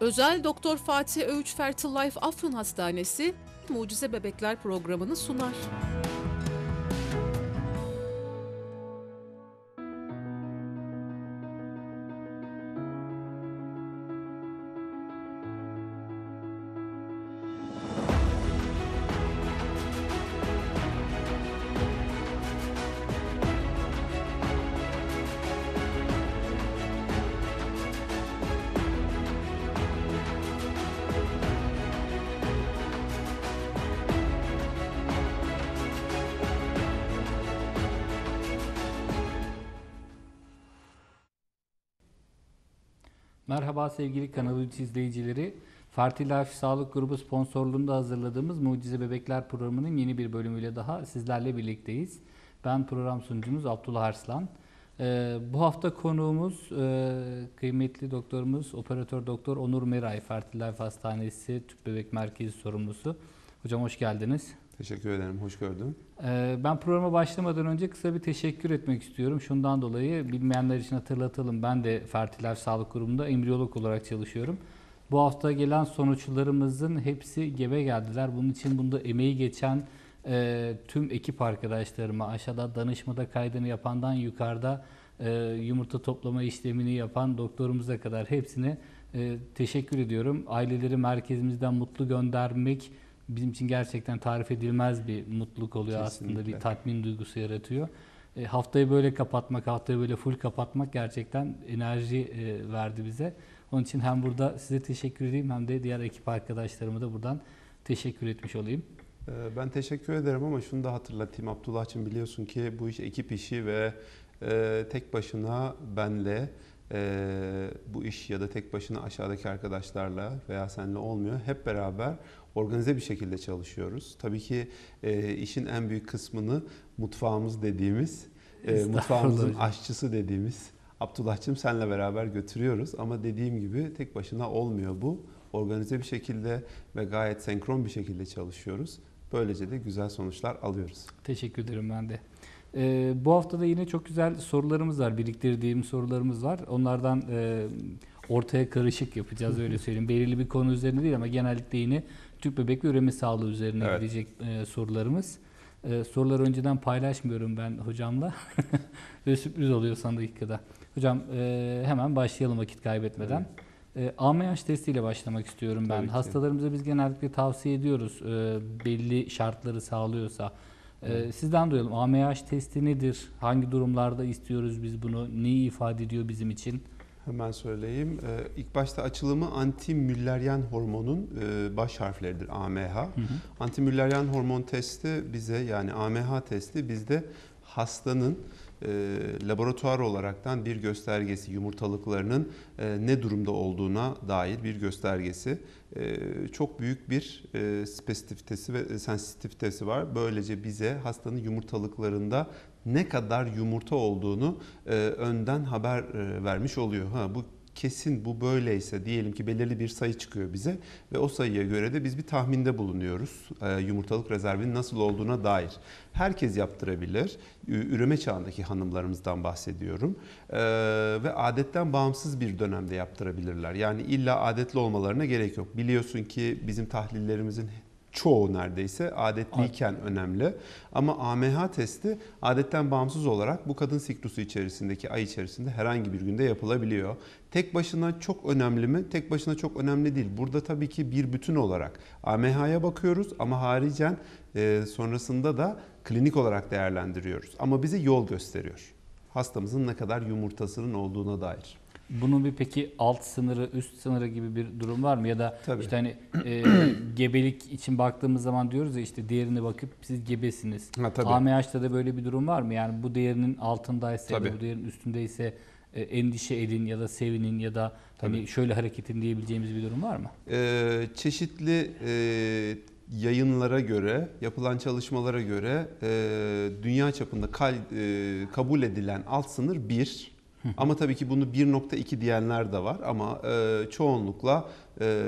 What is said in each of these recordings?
Özel Doktor Fatih Öğüç Life Afyon Hastanesi Mucize Bebekler programını sunar. Merhaba sevgili kanalı izleyicileri. Farti Sağlık Grubu sponsorluğunda hazırladığımız Mucize Bebekler programının yeni bir bölümüyle daha sizlerle birlikteyiz. Ben program sunucumuz Abdullah Arslan. Ee, bu hafta konuğumuz e, kıymetli doktorumuz operatör doktor Onur Meray Farti Hastanesi Tüp Bebek Merkezi sorumlusu. Hocam hoş geldiniz. Teşekkür ederim, hoş gördüm. Ee, ben programa başlamadan önce kısa bir teşekkür etmek istiyorum. Şundan dolayı bilmeyenler için hatırlatalım. Ben de Fertiler Sağlık Kurumu'nda embriyolog olarak çalışıyorum. Bu hafta gelen sonuçlarımızın hepsi gebe geldiler. Bunun için bunda emeği geçen e, tüm ekip arkadaşlarıma aşağıda danışmada kaydını yapandan yukarıda e, yumurta toplama işlemini yapan doktorumuza kadar hepsine e, teşekkür ediyorum. Aileleri merkezimizden mutlu göndermek bizim için gerçekten tarif edilmez bir mutluluk oluyor Kesinlikle. aslında. Bir tatmin duygusu yaratıyor. E, haftayı böyle kapatmak, haftayı böyle full kapatmak gerçekten enerji e, verdi bize. Onun için hem burada size teşekkür edeyim hem de diğer ekip arkadaşlarıma da buradan teşekkür etmiş olayım. E, ben teşekkür ederim ama şunu da hatırlatayım Abdullah için biliyorsun ki bu iş ekip işi ve e, tek başına benle e, bu iş ya da tek başına aşağıdaki arkadaşlarla veya senle olmuyor. Hep beraber organize bir şekilde çalışıyoruz. Tabii ki e, işin en büyük kısmını mutfağımız dediğimiz, e, mutfağımızın aşçısı dediğimiz Abdullah'cığım senle beraber götürüyoruz. Ama dediğim gibi tek başına olmuyor bu. Organize bir şekilde ve gayet senkron bir şekilde çalışıyoruz. Böylece de güzel sonuçlar alıyoruz. Teşekkür ederim ben de. Ee, bu hafta da yine çok güzel sorularımız var. Biriktirdiğim sorularımız var. Onlardan e, ortaya karışık yapacağız öyle söyleyeyim. Belirli bir konu üzerine değil ama genellikle yine tüp bebek ve üreme sağlığı üzerine evet. gidecek e, sorularımız. E, soruları önceden paylaşmıyorum ben hocamla. ve sürpriz oluyor son dakikada. Hocam e, hemen başlayalım vakit kaybetmeden. Evet. E, AMH testiyle başlamak istiyorum ben. Tabii Hastalarımıza biz genellikle tavsiye ediyoruz e, belli şartları sağlıyorsa. E, sizden duyalım AMH testi nedir? Hangi durumlarda istiyoruz biz bunu? Neyi ifade ediyor bizim için? Hemen söyleyeyim. Ee, ilk başta açılımı anti Müllerian hormonun e, baş harfleridir AMH. Anti Müllerian hormon testi bize yani AMH testi bizde hastanın e, laboratuvar olaraktan bir göstergesi yumurtalıklarının e, ne durumda olduğuna dair bir göstergesi. çok büyük bir e, spesifitesi ve sensitivitesi var. Böylece bize hastanın yumurtalıklarında ne kadar yumurta olduğunu e, önden haber e, vermiş oluyor. Ha bu kesin bu böyleyse diyelim ki belirli bir sayı çıkıyor bize ve o sayıya göre de biz bir tahminde bulunuyoruz e, yumurtalık rezervinin nasıl olduğuna dair. Herkes yaptırabilir. Üreme çağındaki hanımlarımızdan bahsediyorum. E, ve adetten bağımsız bir dönemde yaptırabilirler. Yani illa adetli olmalarına gerek yok. Biliyorsun ki bizim tahlillerimizin çoğu neredeyse adetliyken Ad. önemli. Ama AMH testi adetten bağımsız olarak bu kadın siklusu içerisindeki ay içerisinde herhangi bir günde yapılabiliyor. Tek başına çok önemli mi? Tek başına çok önemli değil. Burada tabii ki bir bütün olarak AMH'ya bakıyoruz ama haricen e, sonrasında da klinik olarak değerlendiriyoruz. Ama bize yol gösteriyor. Hastamızın ne kadar yumurtasının olduğuna dair. Bunun bir peki alt sınırı, üst sınırı gibi bir durum var mı? Ya da Tabii. işte hani e, gebelik için baktığımız zaman diyoruz ya işte değerine bakıp siz gebesiniz. Ha, tabii. AMH'da da böyle bir durum var mı? Yani bu değerinin altındaysa ya Tabii. bu değerin üstündeyse e, endişe edin ya da sevinin ya da hani Tabii. şöyle hareketin diyebileceğimiz bir durum var mı? Ee, çeşitli e, yayınlara göre, yapılan çalışmalara göre e, dünya çapında kal- e, kabul edilen alt sınır 1 ama tabii ki bunu 1.2 diyenler de var ama e, çoğunlukla e,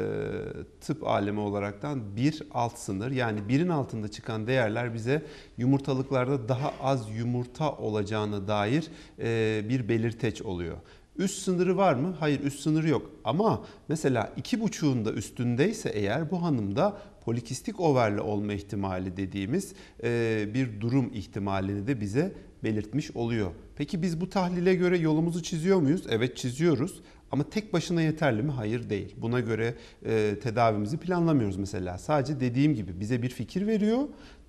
tıp alemi olaraktan bir alt sınır yani birin altında çıkan değerler bize yumurtalıklarda daha az yumurta olacağına dair e, bir belirteç oluyor. Üst sınırı var mı? Hayır üst sınırı yok. Ama mesela iki da üstündeyse eğer bu hanımda polikistik overle olma ihtimali dediğimiz e, bir durum ihtimalini de bize belirtmiş oluyor. Peki biz bu tahlile göre yolumuzu çiziyor muyuz? Evet çiziyoruz. Ama tek başına yeterli mi? Hayır değil. Buna göre e, tedavimizi planlamıyoruz mesela. Sadece dediğim gibi bize bir fikir veriyor.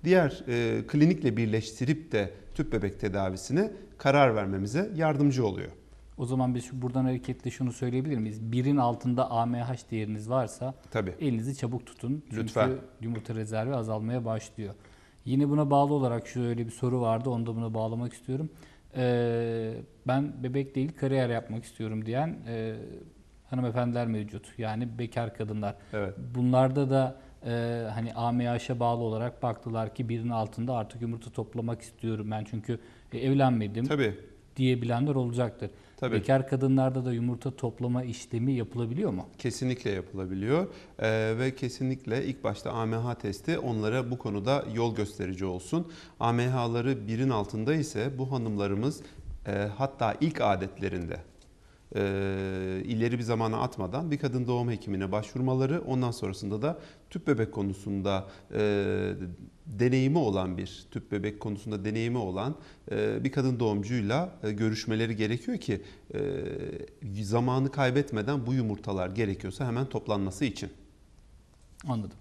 Diğer e, klinikle birleştirip de tüp bebek tedavisine karar vermemize yardımcı oluyor. O zaman biz buradan hareketle şunu söyleyebilir miyiz? Birin altında AMH değeriniz varsa Tabii. elinizi çabuk tutun. Çünkü Lütfen. yumurta rezervi azalmaya başlıyor. Yine buna bağlı olarak şöyle bir soru vardı. Onu da buna bağlamak istiyorum. E, ben bebek değil kariyer yapmak istiyorum diyen e, hanımefendiler mevcut. Yani bekar kadınlar. Evet. Bunlarda da e, hani AMH'e bağlı olarak baktılar ki birinin altında artık yumurta toplamak istiyorum ben çünkü e, evlenmedim. Tabii diyebilenler olacaktır. Tabii. Bekar kadınlarda da yumurta toplama işlemi yapılabiliyor mu? Kesinlikle yapılabiliyor ee, ve kesinlikle ilk başta AMH testi onlara bu konuda yol gösterici olsun. AMH'ları birin altında ise bu hanımlarımız e, hatta ilk adetlerinde e, ileri bir zamana atmadan bir kadın doğum hekimine başvurmaları ondan sonrasında da tüp bebek konusunda e, deneyimi olan bir tüp bebek konusunda deneyimi olan e, bir kadın doğumcuyla e, görüşmeleri gerekiyor ki e, zamanı kaybetmeden bu yumurtalar gerekiyorsa hemen toplanması için. Anladım.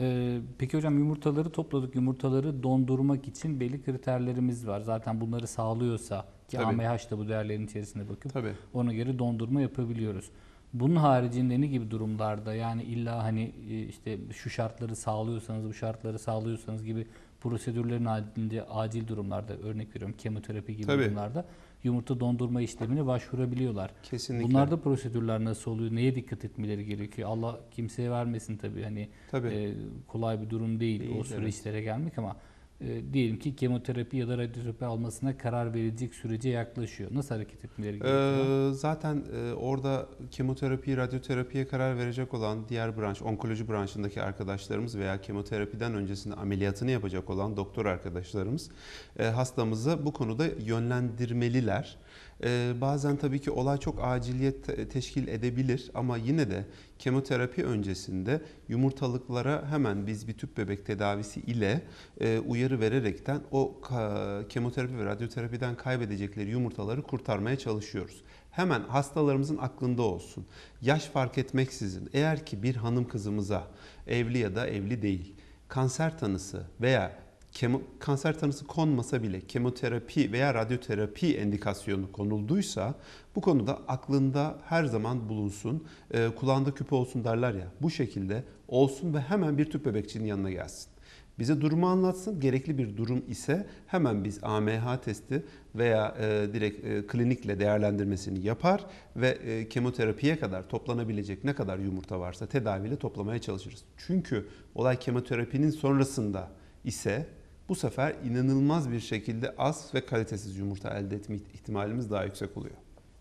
E, peki hocam yumurtaları topladık. Yumurtaları dondurmak için belli kriterlerimiz var. Zaten bunları sağlıyorsa ki Tabii. AMH da bu değerlerin içerisinde bakıp Tabii. ona göre dondurma yapabiliyoruz. Bunun haricinde ne gibi durumlarda yani illa hani e, işte şu şartları sağlıyorsanız bu şartları sağlıyorsanız gibi prosedürlerin halinde acil durumlarda örnek veriyorum kemoterapi gibi Tabii. durumlarda yumurta dondurma işlemine başvurabiliyorlar. Kesinlikle. Bunlarda prosedürler nasıl oluyor? Neye dikkat etmeleri gerekiyor? Allah kimseye vermesin tabii hani tabii. E, kolay bir durum değil İyi, o süreçlere evet. gelmek ama e, diyelim ki kemoterapi ya da radyoterapi almasına karar verilecek sürece yaklaşıyor. Nasıl hareket etmeleri ee, gerekiyor? Ee, zaten e, orada kemoterapi, radyoterapiye karar verecek olan diğer branş, onkoloji branşındaki arkadaşlarımız veya kemoterapiden öncesinde ameliyatını yapacak olan doktor arkadaşlarımız e, hastamızı bu konuda yönlendirmeliler. Ee, bazen tabii ki olay çok aciliyet teşkil edebilir ama yine de kemoterapi öncesinde yumurtalıklara hemen biz bir tüp bebek tedavisi ile e, uyarı vererekten o kemoterapi ve radyoterapiden kaybedecekleri yumurtaları kurtarmaya çalışıyoruz. Hemen hastalarımızın aklında olsun. Yaş fark etmeksizin eğer ki bir hanım kızımıza evli ya da evli değil kanser tanısı veya kemo, kanser tanısı konmasa bile kemoterapi veya radyoterapi endikasyonu konulduysa bu konuda aklında her zaman bulunsun. E, kulağında küpe olsun derler ya. Bu şekilde olsun ve hemen bir tüp bebekçinin yanına gelsin. Bize durumu anlatsın. Gerekli bir durum ise hemen biz AMH testi veya e, direkt e, klinikle değerlendirmesini yapar ve e, kemoterapiye kadar toplanabilecek ne kadar yumurta varsa tedaviyle toplamaya çalışırız. Çünkü olay kemoterapinin sonrasında ise bu sefer inanılmaz bir şekilde az ve kalitesiz yumurta elde etme ihtimalimiz daha yüksek oluyor.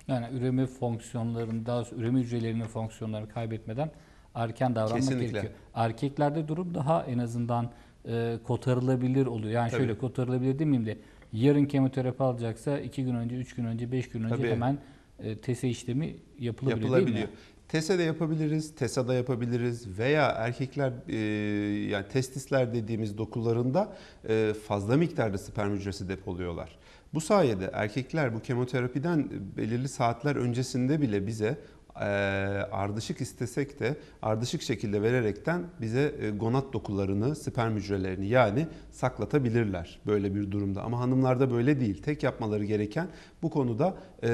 Yani üreme fonksiyonlarını, daha üreme hücrelerinin fonksiyonlarını kaybetmeden erken davranmak Kesinlikle. gerekiyor. Erkeklerde durum daha en azından e, kotarılabilir oluyor. Yani Tabii. şöyle kotarılabilir demeyeyim de yarın kemoterapi alacaksa 2 gün önce, 3 gün önce, 5 gün önce Tabii. hemen e, TSE işlemi yapılabilir yapılabiliyor. Değil mi? da yapabiliriz, da yapabiliriz veya erkekler e, yani testisler dediğimiz dokularında e, fazla miktarda sperm hücresi depoluyorlar. Bu sayede erkekler bu kemoterapiden belirli saatler öncesinde bile bize ardışık istesek de ardışık şekilde vererekten bize gonat dokularını, sperm hücrelerini yani saklatabilirler böyle bir durumda. Ama hanımlarda böyle değil. Tek yapmaları gereken bu konuda e,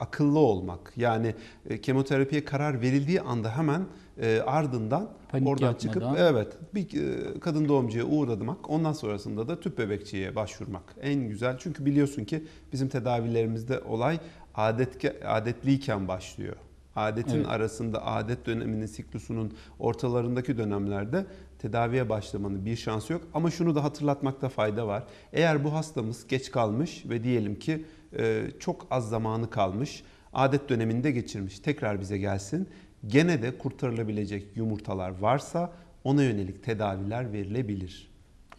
akıllı olmak. Yani kemoterapiye karar verildiği anda hemen e, ardından Panik oradan yapmadan. çıkıp evet bir e, kadın doğumcuya uğradımak ondan sonrasında da tüp bebekçiye başvurmak en güzel. Çünkü biliyorsun ki bizim tedavilerimizde olay adet adetliyken başlıyor. Adetin evet. arasında adet döneminin siklusunun ortalarındaki dönemlerde tedaviye başlamanın bir şansı yok. Ama şunu da hatırlatmakta fayda var. Eğer bu hastamız geç kalmış ve diyelim ki e, çok az zamanı kalmış, adet döneminde geçirmiş, tekrar bize gelsin. Gene de kurtarılabilecek yumurtalar varsa ona yönelik tedaviler verilebilir.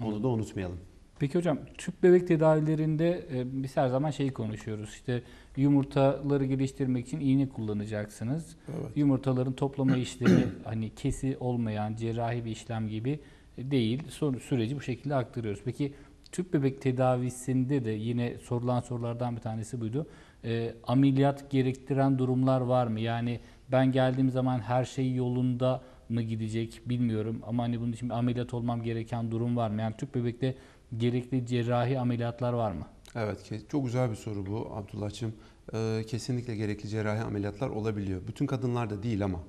Onu da unutmayalım. Peki hocam tüp bebek tedavilerinde e, biz her zaman şeyi konuşuyoruz. İşte Yumurtaları geliştirmek için iğne kullanacaksınız. Evet. Yumurtaların toplama işleri hani kesi olmayan cerrahi bir işlem gibi değil. Son süreci bu şekilde aktarıyoruz. Peki tüp bebek tedavisinde de yine sorulan sorulardan bir tanesi buydu. E, ameliyat gerektiren durumlar var mı? Yani ben geldiğim zaman her şey yolunda mı gidecek bilmiyorum ama hani bunun için ameliyat olmam gereken durum var mı? Yani tüp bebekte gerekli cerrahi ameliyatlar var mı? Evet, çok güzel bir soru bu Abdullah'cığım. Ee, kesinlikle gerekli cerrahi ameliyatlar olabiliyor. Bütün kadınlar da değil ama.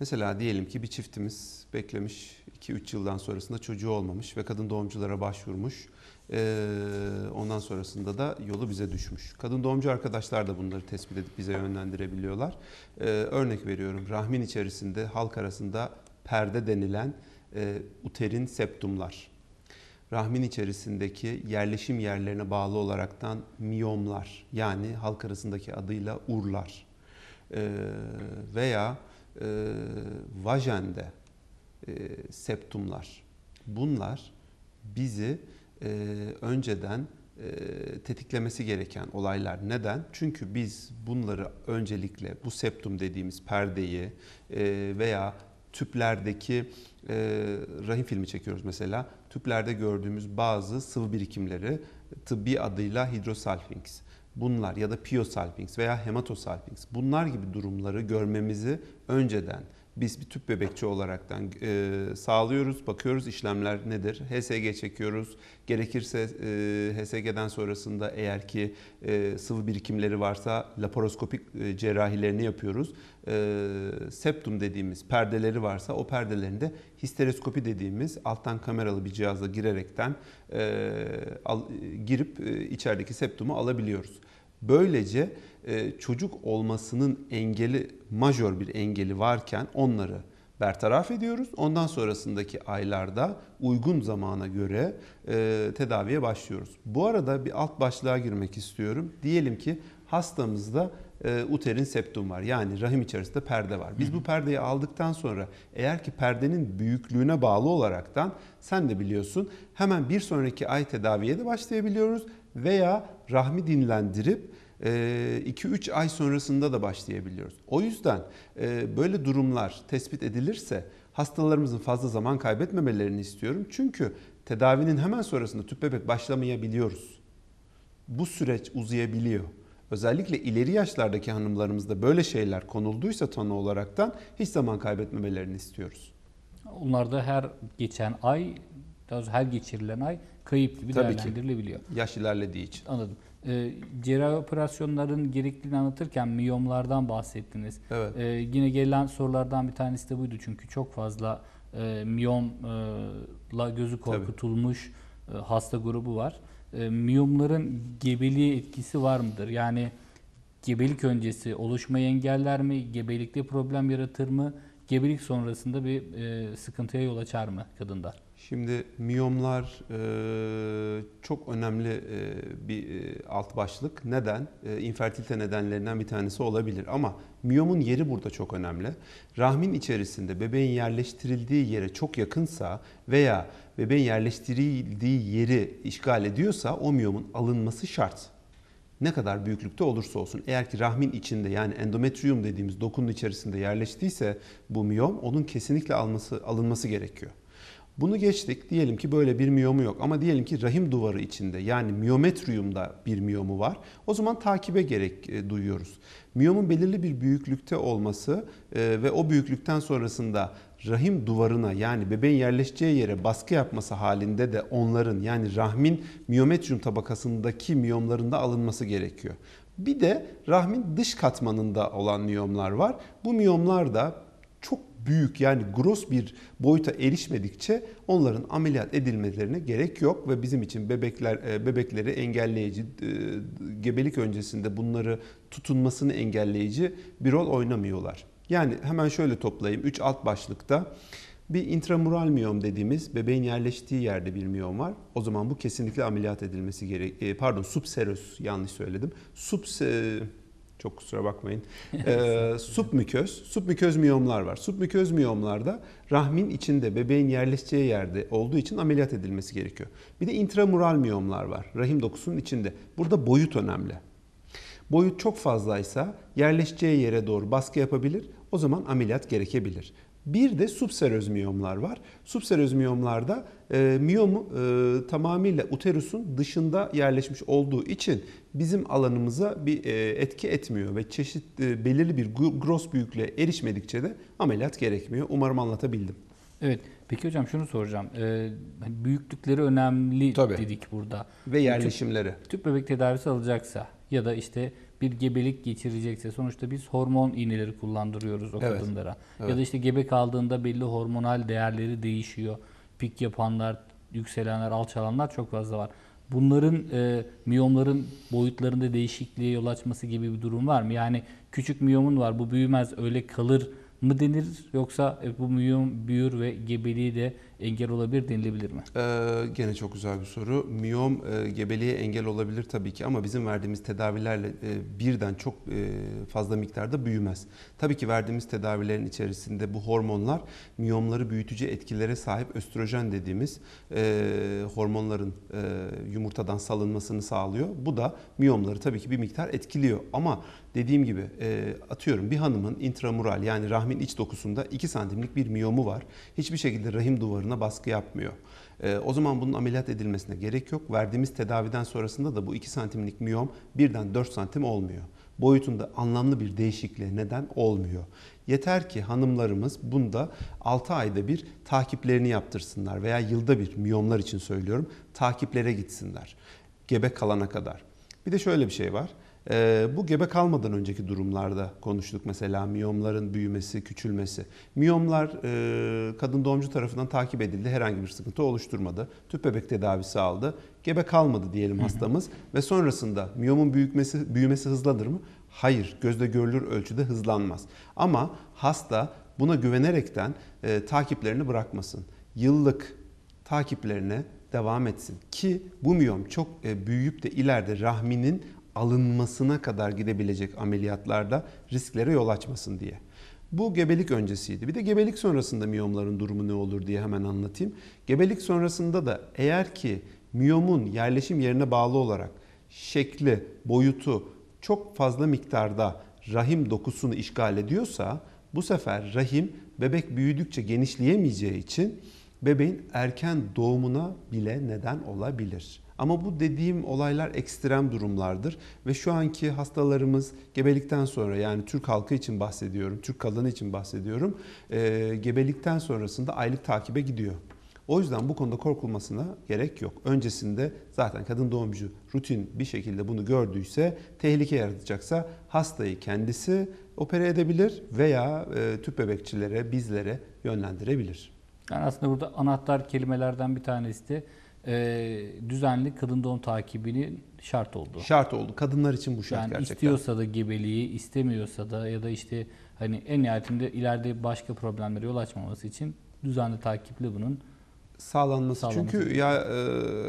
Mesela diyelim ki bir çiftimiz beklemiş 2-3 yıldan sonrasında çocuğu olmamış ve kadın doğumculara başvurmuş. Ee, ondan sonrasında da yolu bize düşmüş. Kadın doğumcu arkadaşlar da bunları tespit edip bize yönlendirebiliyorlar. Ee, örnek veriyorum rahmin içerisinde halk arasında perde denilen e, uterin septumlar rahmin içerisindeki yerleşim yerlerine bağlı olaraktan miyomlar yani halk arasındaki adıyla urlar e, veya e, vajende e, septumlar. Bunlar bizi e, önceden e, tetiklemesi gereken olaylar. Neden? Çünkü biz bunları öncelikle bu septum dediğimiz perdeyi e, veya tüplerdeki e, rahim filmi çekiyoruz mesela tüplerde gördüğümüz bazı sıvı birikimleri tıbbi adıyla hidrosalpinx bunlar ya da piosalpinx veya hematosalpinx bunlar gibi durumları görmemizi önceden biz bir tüp bebekçi olaraktan e, sağlıyoruz, bakıyoruz işlemler nedir? HSG çekiyoruz. Gerekirse e, HSG'den sonrasında eğer ki e, sıvı birikimleri varsa laparoskopik e, cerrahilerini yapıyoruz e, septum dediğimiz perdeleri varsa o perdelerinde histereskopi dediğimiz alttan kameralı bir cihazla girerekten e, al, e, girip e, içerideki septumu alabiliyoruz. Böylece e, çocuk olmasının engeli majör bir engeli varken onları bertaraf ediyoruz. Ondan sonrasındaki aylarda uygun zamana göre e, tedaviye başlıyoruz. Bu arada bir alt başlığa girmek istiyorum. Diyelim ki Hastamızda e, uterin septum var. Yani rahim içerisinde perde var. Biz bu perdeyi aldıktan sonra eğer ki perdenin büyüklüğüne bağlı olaraktan sen de biliyorsun hemen bir sonraki ay tedaviye de başlayabiliyoruz veya rahmi dinlendirip 2-3 e, ay sonrasında da başlayabiliyoruz. O yüzden e, böyle durumlar tespit edilirse hastalarımızın fazla zaman kaybetmemelerini istiyorum. Çünkü tedavinin hemen sonrasında tüp bebek başlamayabiliyoruz. Bu süreç uzayabiliyor özellikle ileri yaşlardaki hanımlarımızda böyle şeyler konulduysa tanı olaraktan hiç zaman kaybetmemelerini istiyoruz. Onlar da her geçen ay, her geçirilen ay kayıp gibi Tabii değerlendirilebiliyor. Ki. Yaş ilerlediği için. Anladım. E, cerrahi operasyonların gerekliliğini anlatırken miyomlardan bahsettiniz. Evet. E, yine gelen sorulardan bir tanesi de buydu çünkü çok fazla e, miyomla gözü korkutulmuş Tabii. E, hasta grubu var e, miyomların gebeliğe etkisi var mıdır? Yani gebelik öncesi oluşmayı engeller mi? Gebelikte problem yaratır mı? Gebelik sonrasında bir e, sıkıntıya yol açar mı kadında? Şimdi miyomlar e, çok önemli e, bir e, alt başlık. Neden? E, infertilite nedenlerinden bir tanesi olabilir ama miyomun yeri burada çok önemli. Rahmin içerisinde bebeğin yerleştirildiği yere çok yakınsa veya bebeğin yerleştirildiği yeri işgal ediyorsa o miyomun alınması şart. Ne kadar büyüklükte olursa olsun. Eğer ki rahmin içinde yani endometriyum dediğimiz dokunun içerisinde yerleştiyse bu miyom onun kesinlikle alması, alınması gerekiyor. Bunu geçtik. Diyelim ki böyle bir miyomu yok ama diyelim ki rahim duvarı içinde yani miyometriyumda bir miyomu var. O zaman takibe gerek e, duyuyoruz. Miyomun belirli bir büyüklükte olması e, ve o büyüklükten sonrasında rahim duvarına yani bebeğin yerleşeceği yere baskı yapması halinde de onların yani rahmin miyometrium tabakasındaki miyomlarında alınması gerekiyor. Bir de rahmin dış katmanında olan miyomlar var. Bu miyomlar da çok büyük yani gross bir boyuta erişmedikçe onların ameliyat edilmelerine gerek yok ve bizim için bebekler e, bebekleri engelleyici e, gebelik öncesinde bunları tutunmasını engelleyici bir rol oynamıyorlar. Yani hemen şöyle toplayayım. 3 alt başlıkta bir intramural miyom dediğimiz bebeğin yerleştiği yerde bir miyom var. O zaman bu kesinlikle ameliyat edilmesi gerek. E, pardon subseros yanlış söyledim. Subse çok kusura bakmayın. Ee, submüköz, submüköz miyomlar var. Submüköz miyomlarda rahmin içinde, bebeğin yerleşeceği yerde olduğu için ameliyat edilmesi gerekiyor. Bir de intramural miyomlar var. Rahim dokusunun içinde. Burada boyut önemli. Boyut çok fazlaysa yerleşeceği yere doğru baskı yapabilir. O zaman ameliyat gerekebilir. Bir de subseröz miyomlar var. Subseröz miyomlarda e, miyomu e, tamamıyla uterusun dışında yerleşmiş olduğu için bizim alanımıza bir e, etki etmiyor ve çeşit e, belirli bir gross büyüklüğe erişmedikçe de ameliyat gerekmiyor. Umarım anlatabildim. Evet. Peki hocam şunu soracağım. Ee, büyüklükleri önemli Tabii. dedik burada. Ve hani yerleşimleri. Tüp, tüp bebek tedavisi alacaksa ya da işte bir gebelik geçirecekse sonuçta biz hormon iğneleri kullandırıyoruz o evet. kadınlara. Evet. Ya da işte gebe kaldığında belli hormonal değerleri değişiyor. Pik yapanlar, yükselenler, alçalanlar çok fazla var. Bunların e, miyomların boyutlarında değişikliğe yol açması gibi bir durum var mı? Yani küçük miyomun var bu büyümez öyle kalır mı denir yoksa e, bu miyom büyür ve gebeliği de engel olabilir denilebilir mi? Ee, gene çok güzel bir soru. Miyom e, gebeliğe engel olabilir tabii ki ama bizim verdiğimiz tedavilerle e, birden çok e, fazla miktarda büyümez. Tabii ki verdiğimiz tedavilerin içerisinde bu hormonlar miyomları büyütücü etkilere sahip östrojen dediğimiz e, hormonların e, yumurtadan salınmasını sağlıyor. Bu da miyomları tabii ki bir miktar etkiliyor ama dediğim gibi e, atıyorum bir hanımın intramural yani rahmin iç dokusunda 2 santimlik bir miyomu var. Hiçbir şekilde rahim duvarına organına baskı yapmıyor. Ee, o zaman bunun ameliyat edilmesine gerek yok. Verdiğimiz tedaviden sonrasında da bu 2 santimlik miyom birden 4 santim olmuyor. Boyutunda anlamlı bir değişikliğe neden olmuyor. Yeter ki hanımlarımız bunda 6 ayda bir takiplerini yaptırsınlar veya yılda bir miyomlar için söylüyorum takiplere gitsinler. Gebe kalana kadar. Bir de şöyle bir şey var. E, bu gebe kalmadan önceki durumlarda konuştuk mesela miyomların büyümesi, küçülmesi. Miyomlar e, kadın doğumcu tarafından takip edildi. Herhangi bir sıkıntı oluşturmadı. Tüp bebek tedavisi aldı. Gebe kalmadı diyelim hastamız ve sonrasında miyomun büyümesi, büyümesi hızlanır mı? Hayır, gözle görülür ölçüde hızlanmaz. Ama hasta buna güvenerekten e, takiplerini bırakmasın. Yıllık takiplerine devam etsin ki bu miyom çok e, büyüyüp de ileride rahminin alınmasına kadar gidebilecek ameliyatlarda risklere yol açmasın diye. Bu gebelik öncesiydi. Bir de gebelik sonrasında miyomların durumu ne olur diye hemen anlatayım. Gebelik sonrasında da eğer ki miyomun yerleşim yerine bağlı olarak şekli, boyutu çok fazla miktarda rahim dokusunu işgal ediyorsa bu sefer rahim bebek büyüdükçe genişleyemeyeceği için bebeğin erken doğumuna bile neden olabilir. Ama bu dediğim olaylar ekstrem durumlardır ve şu anki hastalarımız gebelikten sonra yani Türk halkı için bahsediyorum, Türk kadını için bahsediyorum, e, gebelikten sonrasında aylık takibe gidiyor. O yüzden bu konuda korkulmasına gerek yok. Öncesinde zaten kadın doğumcu rutin bir şekilde bunu gördüyse, tehlike yaratacaksa hastayı kendisi opere edebilir veya e, tüp bebekçilere, bizlere yönlendirebilir. Yani aslında burada anahtar kelimelerden bir tanesi de e, düzenli kadın doğum takibinin şart oldu. Şart oldu. Kadınlar için bu şart yani gerçekten. istiyorsa da gebeliği, istemiyorsa da ya da işte hani en nihayetinde ileride başka problemlere yol açmaması için düzenli takiple bunun sağlanması. Çünkü ya e,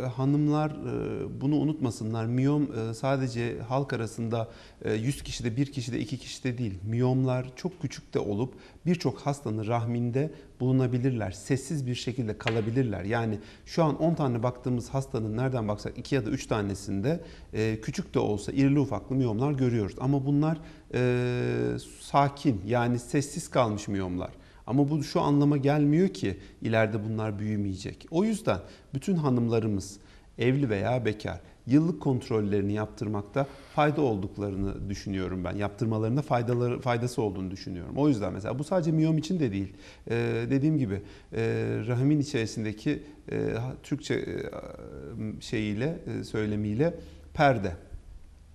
hanımlar e, bunu unutmasınlar. Miyom e, sadece halk arasında e, 100 kişide, 1 kişide, 2 kişide değil. Miyomlar çok küçük de olup birçok hastanın rahminde bulunabilirler. Sessiz bir şekilde kalabilirler. Yani şu an 10 tane baktığımız hastanın nereden baksak 2 ya da 3 tanesinde e, küçük de olsa irili ufaklı miyomlar görüyoruz. Ama bunlar e, sakin yani sessiz kalmış miyomlar. Ama bu şu anlama gelmiyor ki ileride bunlar büyümeyecek. O yüzden bütün hanımlarımız evli veya bekar yıllık kontrollerini yaptırmakta fayda olduklarını düşünüyorum ben. Yaptırmalarında faydaları, faydası olduğunu düşünüyorum. O yüzden mesela bu sadece miyom için de değil. Ee, dediğim gibi e, rahimin içerisindeki e, Türkçe e, şeyiyle, e, söylemiyle perde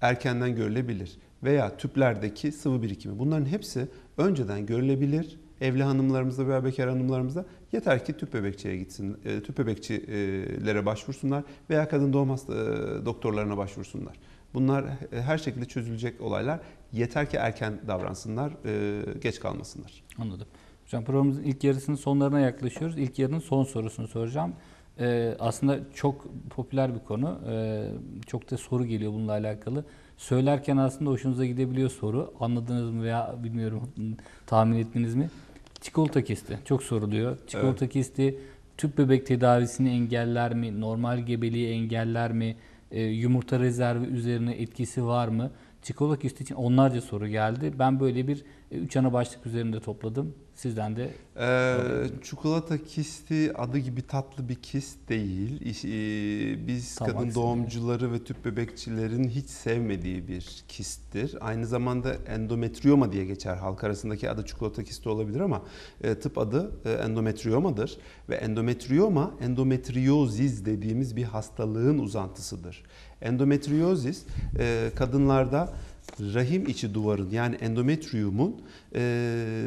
erkenden görülebilir veya tüplerdeki sıvı birikimi. Bunların hepsi önceden görülebilir evli hanımlarımızda veya bekar hanımlarımızda yeter ki tüp bebekçiye gitsin, e, tüp bebekçilere başvursunlar veya kadın doğum hasta e, doktorlarına başvursunlar. Bunlar her şekilde çözülecek olaylar. Yeter ki erken davransınlar, e, geç kalmasınlar. Anladım. Hocam programımızın ilk yarısının sonlarına yaklaşıyoruz. İlk yarının son sorusunu soracağım. Ee, aslında çok popüler bir konu. Ee, çok da soru geliyor bununla alakalı. Söylerken aslında hoşunuza gidebiliyor soru. Anladınız mı veya bilmiyorum tahmin ettiniz mi? Çikolata kisti çok soruluyor. Çikolata evet. kisti tüp bebek tedavisini engeller mi? Normal gebeliği engeller mi? E, yumurta rezervi üzerine etkisi var mı? Çikolata kisti için onlarca soru geldi. Ben böyle bir e, üç ana başlık üzerinde topladım. Sizden de... Ee, çikolata kisti adı gibi tatlı bir kist değil. E, biz Tam kadın aksine. doğumcuları ve tüp bebekçilerin hiç sevmediği bir kisttir. Aynı zamanda endometrioma diye geçer. Halk arasındaki adı çikolata kisti olabilir ama e, tıp adı e, endometriomadır. Ve endometrioma endometriozis dediğimiz bir hastalığın uzantısıdır. Endometriozis kadınlarda rahim içi duvarın yani endometriyumun e,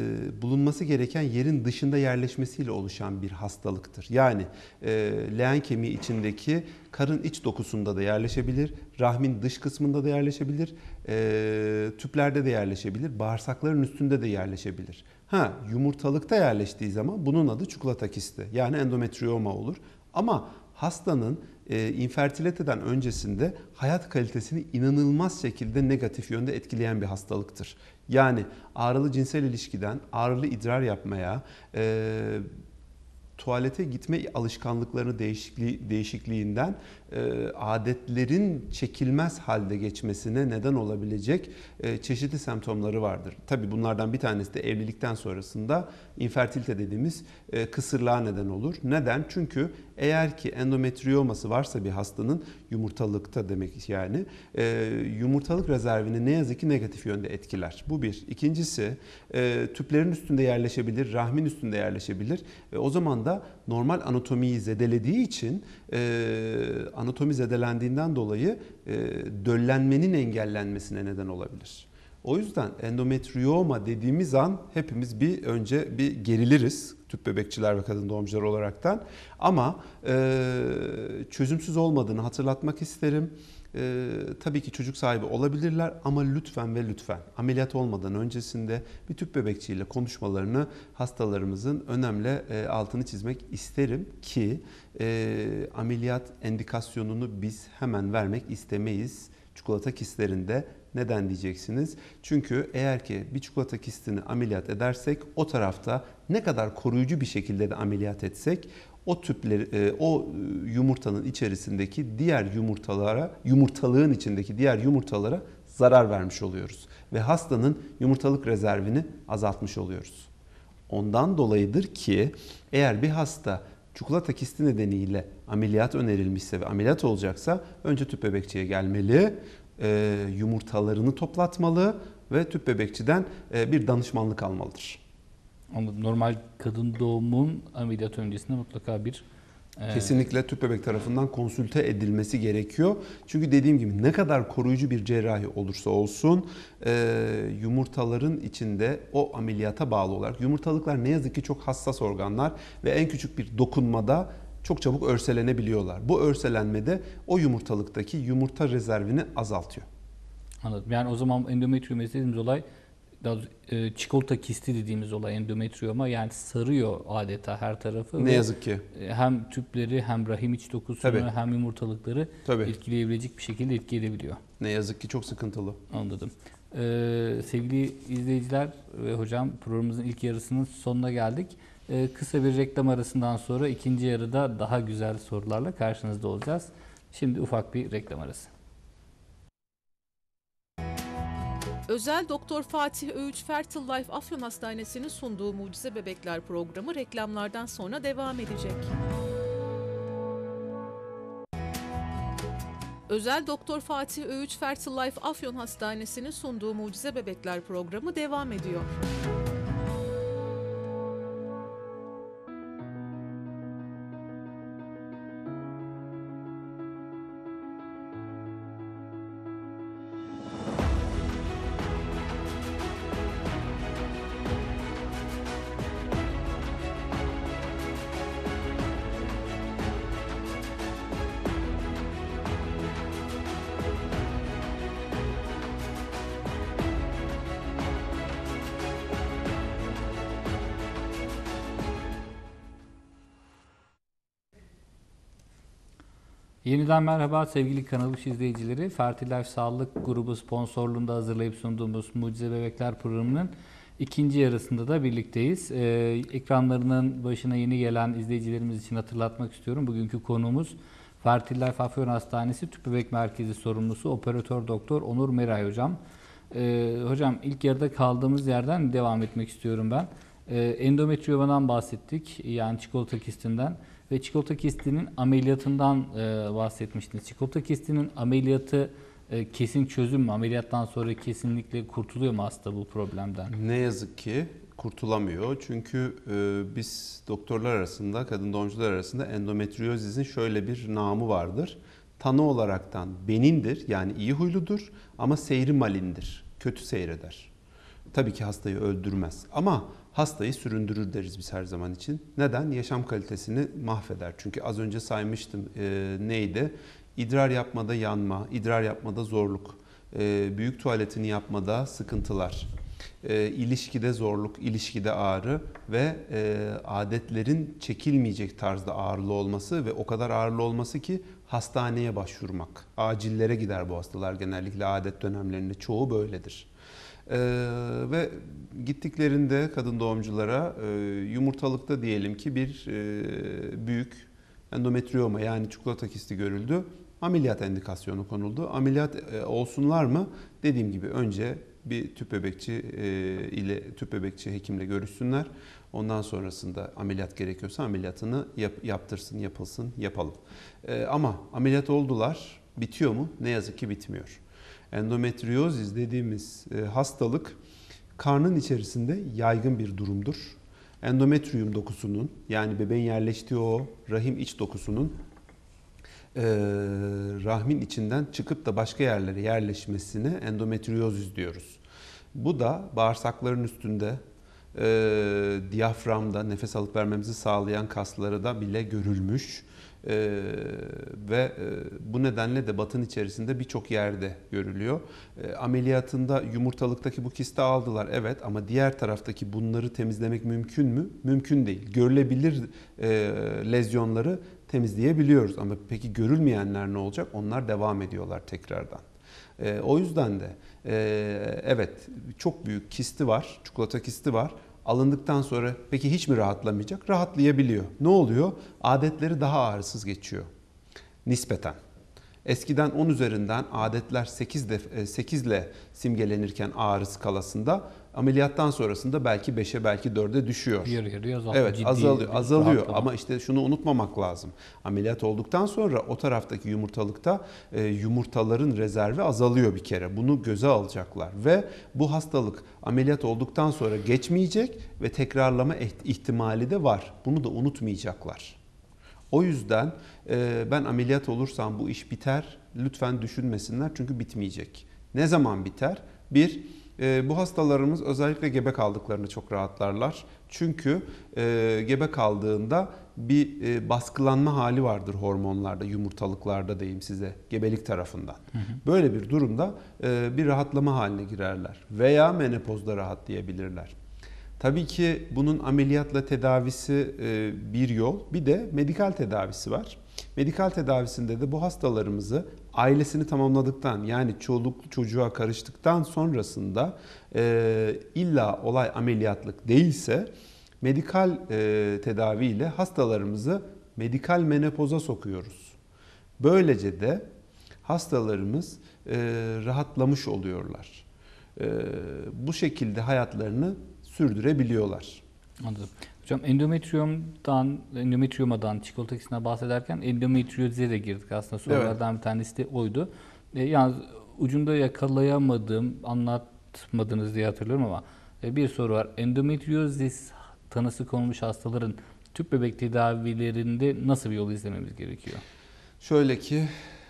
bulunması gereken yerin dışında yerleşmesiyle oluşan bir hastalıktır. Yani e, leğen kemiği içindeki karın iç dokusunda da yerleşebilir, rahmin dış kısmında da yerleşebilir, e, tüplerde de yerleşebilir, bağırsakların üstünde de yerleşebilir. Ha yumurtalıkta yerleştiği zaman bunun adı çikolata kisti yani endometrioma olur. Ama hastanın e, infertiliteden öncesinde hayat kalitesini inanılmaz şekilde negatif yönde etkileyen bir hastalıktır. Yani ağrılı cinsel ilişkiden ağrılı idrar yapmaya, e, tuvalete gitme alışkanlıklarını değişikliği, değişikliğinden e, adetlerin çekilmez halde geçmesine neden olabilecek e, çeşitli semptomları vardır. Tabii bunlardan bir tanesi de evlilikten sonrasında infertilite dediğimiz e, kısırlığa neden olur. Neden? Çünkü eğer ki endometriyoması varsa bir hastanın yumurtalıkta demek yani yumurtalık rezervini ne yazık ki negatif yönde etkiler. Bu bir. İkincisi tüplerin üstünde yerleşebilir, rahmin üstünde yerleşebilir. O zaman da normal anatomiyi zedelediği için anatomi zedelendiğinden dolayı e, döllenmenin engellenmesine neden olabilir. O yüzden endometriyoma dediğimiz an hepimiz bir önce bir geriliriz tüp bebekçiler ve kadın doğumcular olaraktan. Ama e, çözümsüz olmadığını hatırlatmak isterim e, tabii ki çocuk sahibi olabilirler ama lütfen ve lütfen ameliyat olmadan öncesinde bir tüp bebekçiyle konuşmalarını hastalarımızın önemli e, altını çizmek isterim ki e, ameliyat endikasyonunu biz hemen vermek istemeyiz. Çikolata kistlerinde neden diyeceksiniz? Çünkü eğer ki bir çikolata kistini ameliyat edersek o tarafta ne kadar koruyucu bir şekilde de ameliyat etsek o tüpleri e, o e, yumurtanın içerisindeki diğer yumurtalara yumurtalığın içindeki diğer yumurtalara zarar vermiş oluyoruz ve hastanın yumurtalık rezervini azaltmış oluyoruz. Ondan dolayıdır ki eğer bir hasta çikolata kisti nedeniyle ameliyat önerilmişse ve ameliyat olacaksa önce tüp bebekçiye gelmeli, e, yumurtalarını toplatmalı ve tüp bebekçiden bir danışmanlık almalıdır. Normal kadın doğumun ameliyat öncesinde mutlaka bir e, Kesinlikle tüp bebek tarafından konsülte edilmesi gerekiyor. Çünkü dediğim gibi ne kadar koruyucu bir cerrahi olursa olsun e, yumurtaların içinde o ameliyata bağlı olarak yumurtalıklar ne yazık ki çok hassas organlar ve en küçük bir dokunmada çok çabuk örselenebiliyorlar. Bu örselenme de o yumurtalıktaki yumurta rezervini azaltıyor. Anladım. Yani o zaman endometriyomiz dediğimiz olay daha e, çikolata kisti dediğimiz olay endometriyoma yani sarıyor adeta her tarafı. Ne yazık ki. E, hem tüpleri hem rahim iç dokusunu Tabii. hem yumurtalıkları Tabii. etkileyebilecek bir şekilde etki edebiliyor. Ne yazık ki çok sıkıntılı. Anladım. Ee, sevgili izleyiciler ve hocam programımızın ilk yarısının sonuna geldik. Ee, kısa bir reklam arasından sonra ikinci yarıda daha güzel sorularla karşınızda olacağız. Şimdi ufak bir reklam arası. Özel Doktor Fatih Öğüç Life Afyon Hastanesi'nin sunduğu Mucize Bebekler programı reklamlardan sonra devam edecek. Özel Doktor Fatih Öğüç Life Afyon Hastanesi'nin sunduğu Mucize Bebekler programı devam ediyor. Yeniden merhaba sevgili kanalış izleyicileri. Fertilife Sağlık grubu sponsorluğunda hazırlayıp sunduğumuz Mucize Bebekler programının ikinci yarısında da birlikteyiz. Ee, ekranlarının başına yeni gelen izleyicilerimiz için hatırlatmak istiyorum. Bugünkü konuğumuz Fertilife Afyon Hastanesi Tüp Bebek Merkezi sorumlusu Operatör Doktor Onur Meray Hocam. Ee, hocam ilk yarıda kaldığımız yerden devam etmek istiyorum ben. Ee, endometriyomadan bahsettik yani çikolata kistinden ve çikolata kistinin ameliyatından e, bahsetmiştiniz. Çikolata kistinin ameliyatı e, kesin çözüm mü? Ameliyattan sonra kesinlikle kurtuluyor mu hasta bu problemden? Ne yazık ki kurtulamıyor. Çünkü e, biz doktorlar arasında, kadın doğumcular arasında endometriozizin şöyle bir namı vardır. Tanı olaraktan benindir yani iyi huyludur ama seyri malindir. Kötü seyreder. Tabii ki hastayı öldürmez ama hastayı süründürür deriz biz her zaman için. Neden? Yaşam kalitesini mahveder. Çünkü az önce saymıştım e, neydi? İdrar yapmada yanma, idrar yapmada zorluk, e, büyük tuvaletini yapmada sıkıntılar, e, ilişkide zorluk, ilişkide ağrı ve e, adetlerin çekilmeyecek tarzda ağırlı olması ve o kadar ağırlı olması ki hastaneye başvurmak. Acillere gider bu hastalar genellikle adet dönemlerinde çoğu böyledir. Ee, ve gittiklerinde kadın doğumculara e, yumurtalıkta diyelim ki bir e, büyük endometriyoma yani çikolata kisti görüldü. Ameliyat endikasyonu konuldu. Ameliyat e, olsunlar mı? Dediğim gibi önce bir tüp bebekçi e, ile tüp bebekçi hekimle görüşsünler. Ondan sonrasında ameliyat gerekiyorsa ameliyatını yap, yaptırsın, yapılsın, yapalım. E, ama ameliyat oldular. Bitiyor mu? Ne yazık ki bitmiyor endometriozis dediğimiz e, hastalık karnın içerisinde yaygın bir durumdur. Endometrium dokusunun yani bebeğin yerleştiği o rahim iç dokusunun e, rahmin içinden çıkıp da başka yerlere yerleşmesine endometriozis diyoruz. Bu da bağırsakların üstünde e, diyaframda nefes alıp vermemizi sağlayan kaslara da bile görülmüş e, ve e, bu nedenle de batın içerisinde birçok yerde görülüyor. E, ameliyatında yumurtalıktaki bu kisti aldılar evet ama diğer taraftaki bunları temizlemek mümkün mü? Mümkün değil. Görülebilir e, lezyonları temizleyebiliyoruz ama peki görülmeyenler ne olacak? Onlar devam ediyorlar tekrardan. E, o yüzden de e, evet çok büyük kisti var, çikolata kisti var alındıktan sonra peki hiç mi rahatlamayacak? Rahatlayabiliyor. Ne oluyor? Adetleri daha ağrısız geçiyor. Nispeten. Eskiden 10 üzerinden adetler 8, de, 8 ile simgelenirken ağrı skalasında Ameliyattan sonrasında belki 5'e belki 4'e düşüyor. Yarı yarıya azalıyor. Evet azalıyor. Azalıyor ama işte şunu unutmamak lazım. Ameliyat olduktan sonra o taraftaki yumurtalıkta e, yumurtaların rezervi azalıyor bir kere. Bunu göze alacaklar ve bu hastalık ameliyat olduktan sonra geçmeyecek ve tekrarlama eh, ihtimali de var. Bunu da unutmayacaklar. O yüzden e, ben ameliyat olursam bu iş biter. Lütfen düşünmesinler çünkü bitmeyecek. Ne zaman biter? Bir, e, bu hastalarımız özellikle gebe kaldıklarını çok rahatlarlar. Çünkü e, gebe kaldığında bir e, baskılanma hali vardır hormonlarda, yumurtalıklarda diyeyim size gebelik tarafından. Hı hı. Böyle bir durumda e, bir rahatlama haline girerler veya menopozda rahatlayabilirler. Tabii ki bunun ameliyatla tedavisi e, bir yol. Bir de medikal tedavisi var. Medikal tedavisinde de bu hastalarımızı ailesini tamamladıktan yani çoluklu çocuğa karıştıktan sonrasında e, illa olay ameliyatlık değilse medikal e, tedaviyle hastalarımızı medikal menopoza sokuyoruz. Böylece de hastalarımız e, rahatlamış oluyorlar. E, bu şekilde hayatlarını sürdürebiliyorlar. Anladım hocam endometriyumdan, endometriyomadan çikolata kısmına bahsederken endometriyoze de girdik aslında. Sorulardan evet. bir tanesi de oydu. E, yalnız ucunda yakalayamadığım, anlatmadınız diye hatırlıyorum ama e, bir soru var. Endometriyozis tanısı konulmuş hastaların tüp bebek tedavilerinde nasıl bir yol izlememiz gerekiyor? Şöyle ki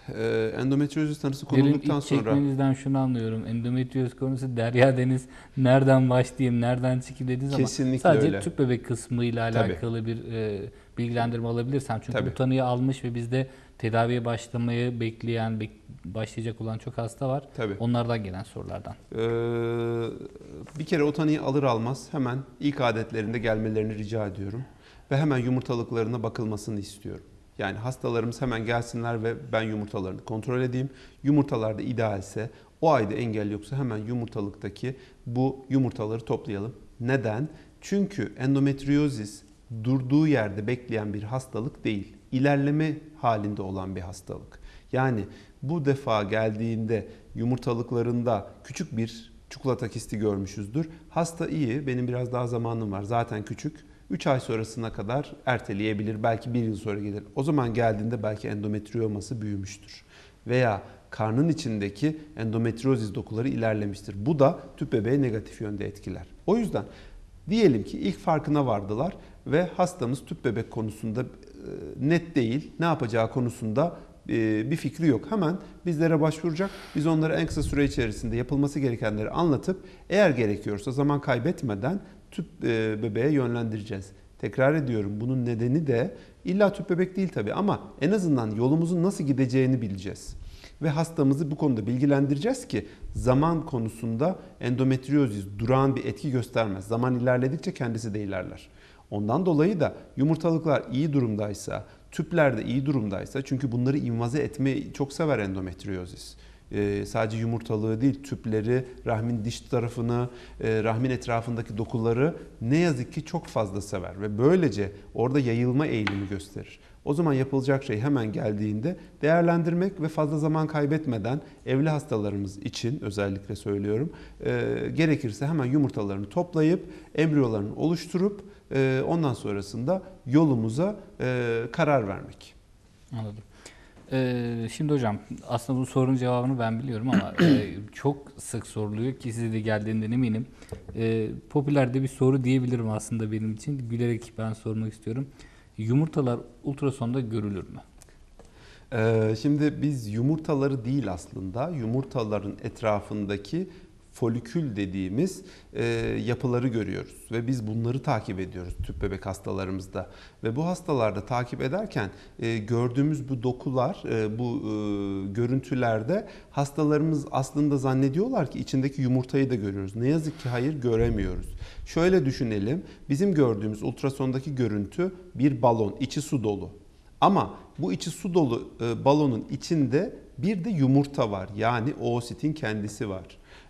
e, ee, endometriozis tanısı konulduktan ilk sonra... çekmenizden şunu anlıyorum. Endometrioz konusu derya deniz nereden başlayayım, nereden çıkayım dediğiniz Kesinlikle zaman sadece öyle. tüp bebek kısmıyla alakalı Tabii. bir e, bilgilendirme alabilirsem. Çünkü Tabii. bu tanıyı almış ve bizde tedaviye başlamayı bekleyen, bek, başlayacak olan çok hasta var. Tabii. Onlardan gelen sorulardan. Ee, bir kere o tanıyı alır almaz hemen ilk adetlerinde gelmelerini rica ediyorum. Ve hemen yumurtalıklarına bakılmasını istiyorum. Yani hastalarımız hemen gelsinler ve ben yumurtalarını kontrol edeyim. Yumurtalar da idealse o ayda engel yoksa hemen yumurtalıktaki bu yumurtaları toplayalım. Neden? Çünkü endometriozis durduğu yerde bekleyen bir hastalık değil. İlerleme halinde olan bir hastalık. Yani bu defa geldiğinde yumurtalıklarında küçük bir çikolata kisti görmüşüzdür. Hasta iyi, benim biraz daha zamanım var. Zaten küçük 3 ay sonrasına kadar erteleyebilir. Belki bir yıl sonra gelir. O zaman geldiğinde belki endometriyoması büyümüştür. Veya karnın içindeki endometriozis dokuları ilerlemiştir. Bu da tüp bebeği negatif yönde etkiler. O yüzden diyelim ki ilk farkına vardılar ve hastamız tüp bebek konusunda e, net değil, ne yapacağı konusunda e, bir fikri yok. Hemen bizlere başvuracak. Biz onlara en kısa süre içerisinde yapılması gerekenleri anlatıp eğer gerekiyorsa zaman kaybetmeden tüp e, bebeğe yönlendireceğiz. Tekrar ediyorum bunun nedeni de illa tüp bebek değil tabii ama en azından yolumuzun nasıl gideceğini bileceğiz. Ve hastamızı bu konuda bilgilendireceğiz ki zaman konusunda endometriozis durağan bir etki göstermez. Zaman ilerledikçe kendisi de ilerler. Ondan dolayı da yumurtalıklar iyi durumdaysa, tüpler de iyi durumdaysa çünkü bunları invaze etmeyi çok sever endometriozis. Ee, sadece yumurtalığı değil tüpleri, rahmin diş tarafını, e, rahmin etrafındaki dokuları ne yazık ki çok fazla sever ve böylece orada yayılma eğilimi gösterir. O zaman yapılacak şey hemen geldiğinde değerlendirmek ve fazla zaman kaybetmeden evli hastalarımız için özellikle söylüyorum e, gerekirse hemen yumurtalarını toplayıp embriyolarını oluşturup e, ondan sonrasında yolumuza karar vermek. Anladım. Ee, şimdi hocam aslında bu sorunun cevabını ben biliyorum ama e, çok sık soruluyor ki size de geldiğinden eminim. E, popüler de bir soru diyebilirim aslında benim için. Gülerek ben sormak istiyorum. Yumurtalar ultrasonda görülür mü? Ee, şimdi biz yumurtaları değil aslında yumurtaların etrafındaki folikül dediğimiz e, yapıları görüyoruz ve biz bunları takip ediyoruz tüp bebek hastalarımızda ve bu hastalarda takip ederken e, gördüğümüz bu dokular e, bu e, görüntülerde hastalarımız aslında zannediyorlar ki içindeki yumurtayı da görüyoruz. Ne yazık ki hayır göremiyoruz. Şöyle düşünelim. Bizim gördüğümüz ultrasondaki görüntü bir balon, içi su dolu. Ama bu içi su dolu e, balonun içinde bir de yumurta var. Yani oositin kendisi var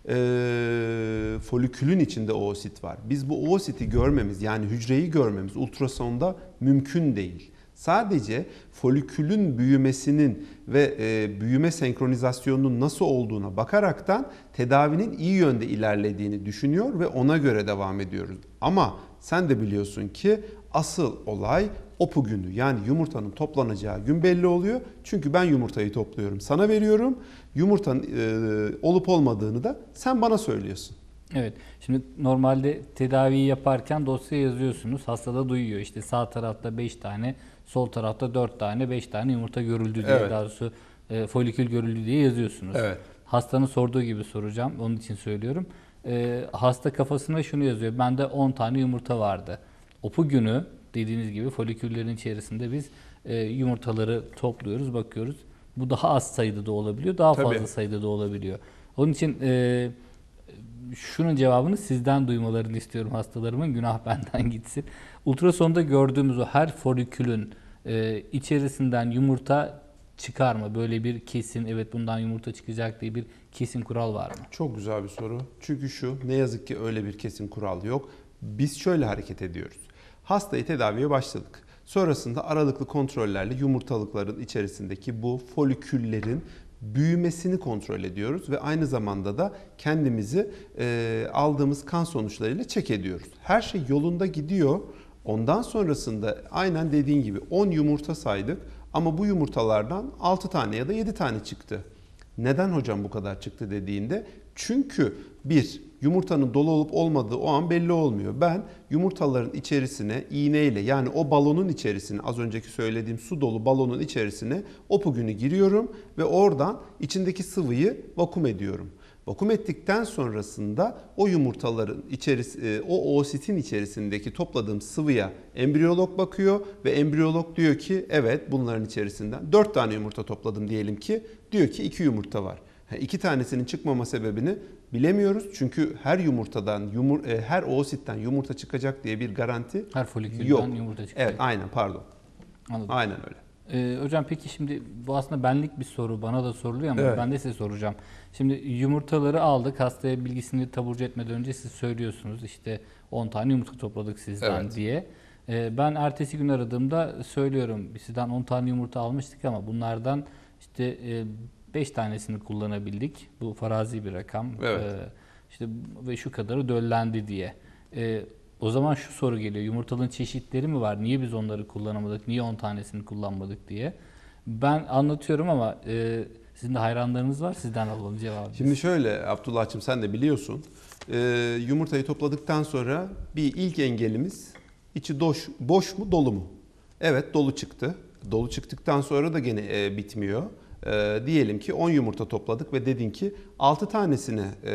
e, folikülün içinde oosit var. Biz bu oositi görmemiz yani hücreyi görmemiz ultrasonda mümkün değil. Sadece folikülün büyümesinin ve e, büyüme senkronizasyonunun nasıl olduğuna bakaraktan tedavinin iyi yönde ilerlediğini düşünüyor ve ona göre devam ediyoruz. Ama sen de biliyorsun ki asıl olay opu günü yani yumurtanın toplanacağı gün belli oluyor. Çünkü ben yumurtayı topluyorum, sana veriyorum. Yumurtanın e, olup olmadığını da sen bana söylüyorsun. Evet. Şimdi normalde tedaviyi yaparken dosya yazıyorsunuz. Hasta da duyuyor. İşte sağ tarafta 5 tane, sol tarafta 4 tane, 5 tane yumurta görüldü diye evet. daha doğrusu e, folikül görüldü diye yazıyorsunuz. Evet. Hastanın sorduğu gibi soracağım. Onun için söylüyorum. E, hasta kafasına şunu yazıyor. Bende 10 tane yumurta vardı. Opu günü dediğiniz gibi foliküllerin içerisinde biz e, yumurtaları topluyoruz, bakıyoruz. Bu daha az sayıda da olabiliyor, daha Tabii. fazla sayıda da olabiliyor. Onun için e, şunun cevabını sizden duymalarını istiyorum hastalarımın. Günah benden gitsin. Ultrasonda gördüğümüz o her folikülün e, içerisinden yumurta çıkar mı? Böyle bir kesin evet bundan yumurta çıkacak diye bir kesin kural var mı? Çok güzel bir soru. Çünkü şu ne yazık ki öyle bir kesin kural yok. Biz şöyle hareket ediyoruz. Hastayı tedaviye başladık. Sonrasında aralıklı kontrollerle yumurtalıkların içerisindeki bu foliküllerin büyümesini kontrol ediyoruz ve aynı zamanda da kendimizi e, aldığımız kan sonuçlarıyla çek ediyoruz. Her şey yolunda gidiyor. Ondan sonrasında aynen dediğin gibi 10 yumurta saydık ama bu yumurtalardan 6 tane ya da 7 tane çıktı. Neden hocam bu kadar çıktı dediğinde çünkü bir, yumurtanın dolu olup olmadığı o an belli olmuyor. Ben yumurtaların içerisine iğneyle yani o balonun içerisine az önceki söylediğim su dolu balonun içerisine opu günü giriyorum ve oradan içindeki sıvıyı vakum ediyorum. Vakum ettikten sonrasında o yumurtaların içerisi, e, o oositin içerisindeki topladığım sıvıya embriyolog bakıyor ve embriyolog diyor ki evet bunların içerisinden 4 tane yumurta topladım diyelim ki diyor ki 2 yumurta var. E, iki tanesinin çıkmama sebebini bilemiyoruz. Çünkü her yumurtadan, yumur, e, her oositten yumurta çıkacak diye bir garanti Her folikülden yok. yumurta çıkacak. Evet aynen pardon. Anladım. Aynen öyle. Ee, hocam peki şimdi bu aslında benlik bir soru. Bana da soruluyor ama evet. ben de size soracağım. Şimdi yumurtaları aldık. Hastaya bilgisini taburcu etmeden önce siz söylüyorsunuz. işte 10 tane yumurta topladık sizden evet. diye. Ee, ben ertesi gün aradığımda söylüyorum. Sizden 10 tane yumurta almıştık ama bunlardan işte e, 5 tanesini kullanabildik. Bu farazi bir rakam. Evet. Ee, işte ve şu kadarı döllendi diye. Ee, o zaman şu soru geliyor. Yumurtalığın çeşitleri mi var? Niye biz onları kullanamadık? Niye 10 tanesini kullanmadık diye. Ben anlatıyorum ama e, sizin de hayranlarınız var. Sizden alalım cevabı. Şimdi şöyle Abdullah'cığım sen de biliyorsun. E, yumurtayı topladıktan sonra bir ilk engelimiz içi doş, boş mu dolu mu? Evet dolu çıktı. Dolu çıktıktan sonra da gene e, bitmiyor e, diyelim ki 10 yumurta topladık ve dedin ki 6 tanesini e,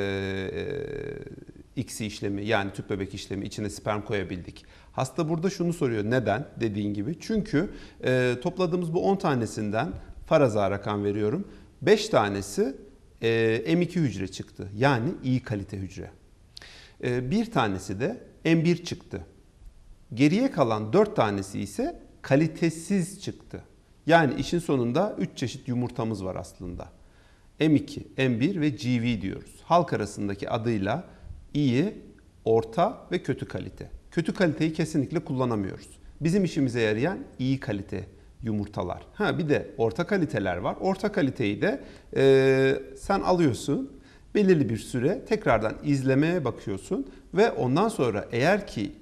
e, X işlemi yani tüp bebek işlemi içine sperm koyabildik. Hasta burada şunu soruyor neden dediğin gibi. Çünkü e, topladığımız bu 10 tanesinden faraza rakam veriyorum. 5 tanesi e, M2 hücre çıktı yani iyi kalite hücre. E, bir tanesi de M1 çıktı. Geriye kalan 4 tanesi ise kalitesiz çıktı. Yani işin sonunda 3 çeşit yumurtamız var aslında. M2, M1 ve GV diyoruz. Halk arasındaki adıyla iyi, orta ve kötü kalite. Kötü kaliteyi kesinlikle kullanamıyoruz. Bizim işimize yarayan iyi kalite yumurtalar. Ha bir de orta kaliteler var. Orta kaliteyi de e, sen alıyorsun belirli bir süre tekrardan izlemeye bakıyorsun ve ondan sonra eğer ki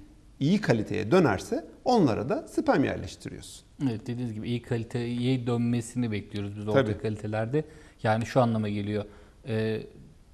iyi kaliteye dönerse onlara da spam yerleştiriyorsun. Evet dediğiniz gibi iyi kaliteye dönmesini bekliyoruz biz orta Tabii. kalitelerde. Yani şu anlama geliyor. E,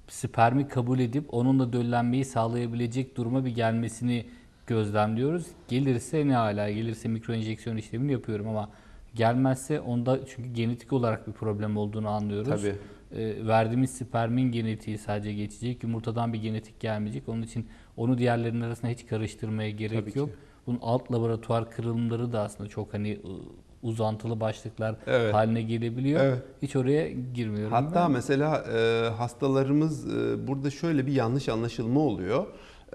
spermi kabul edip onunla döllenmeyi sağlayabilecek duruma bir gelmesini gözlemliyoruz. Gelirse ne hala gelirse mikro enjeksiyon işlemini yapıyorum ama gelmezse onda çünkü genetik olarak bir problem olduğunu anlıyoruz. Tabii. E, verdiğimiz spermin genetiği sadece geçecek. Yumurtadan bir genetik gelmeyecek. Onun için onu diğerlerinin arasında hiç karıştırmaya gerek Tabii yok. Ki bunun alt laboratuvar kırılımları da aslında çok hani ıı, uzantılı başlıklar evet. haline gelebiliyor. Evet. Hiç oraya girmiyorum. Hatta ben. mesela e, hastalarımız e, burada şöyle bir yanlış anlaşılma oluyor.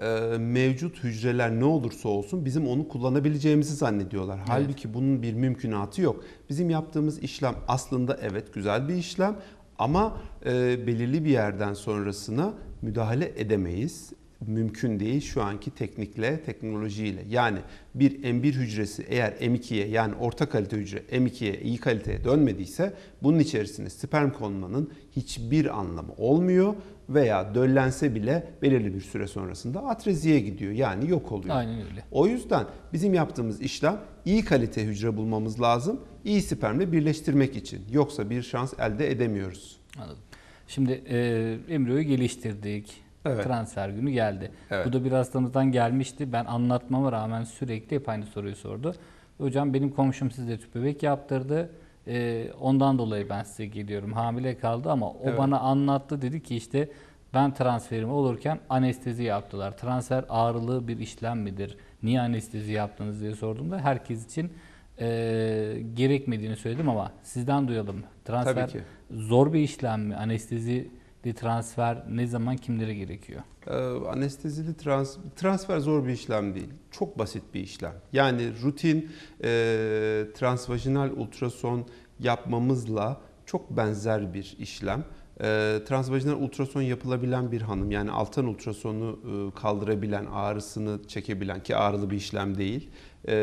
E, mevcut hücreler ne olursa olsun bizim onu kullanabileceğimizi zannediyorlar. Evet. Halbuki bunun bir mümkünatı yok. Bizim yaptığımız işlem aslında evet güzel bir işlem ama e, belirli bir yerden sonrasına müdahale edemeyiz mümkün değil şu anki teknikle, teknolojiyle. Yani bir M1 hücresi eğer M2'ye yani orta kalite hücre M2'ye iyi kaliteye dönmediyse bunun içerisinde sperm konmanın hiçbir anlamı olmuyor veya döllense bile belirli bir süre sonrasında atreziye gidiyor yani yok oluyor. Aynen öyle. O yüzden bizim yaptığımız işlem iyi kalite hücre bulmamız lazım. iyi spermle birleştirmek için. Yoksa bir şans elde edemiyoruz. Anladım. Şimdi e, embriyoyu geliştirdik Evet. Transfer günü geldi. Evet. Bu da bir hastamızdan gelmişti. Ben anlatmama rağmen sürekli hep aynı soruyu sordu. Hocam benim komşum size tüp bebek yaptırdı. Ee, ondan dolayı ben size geliyorum. Hamile kaldı ama o evet. bana anlattı. Dedi ki işte ben transferim olurken anestezi yaptılar. Transfer ağrılı bir işlem midir? Niye anestezi yaptınız diye sorduğumda herkes için e, gerekmediğini söyledim ama sizden duyalım. Transfer zor bir işlem mi? Anestezi bir transfer ne zaman kimlere gerekiyor? Ee, anestezili trans transfer zor bir işlem değil. Çok basit bir işlem. Yani rutin e, transvajinal ultrason yapmamızla çok benzer bir işlem. E, transvajinal ultrason yapılabilen bir hanım yani altan ultrasonu e, kaldırabilen, ağrısını çekebilen ki ağrılı bir işlem değil. E,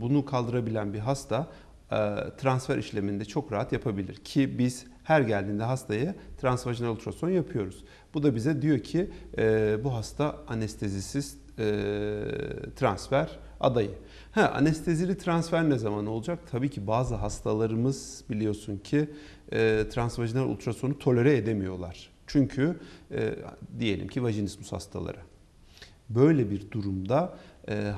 bunu kaldırabilen bir hasta e, transfer işleminde çok rahat yapabilir. Ki biz her geldiğinde hastayı transvajinal ultrason yapıyoruz. Bu da bize diyor ki e, bu hasta anestezisiz e, transfer adayı. Ha, anestezili transfer ne zaman olacak? Tabii ki bazı hastalarımız biliyorsun ki e, transvajinal ultrasonu tolere edemiyorlar. Çünkü diyelim ki vajinismus hastaları. Böyle bir durumda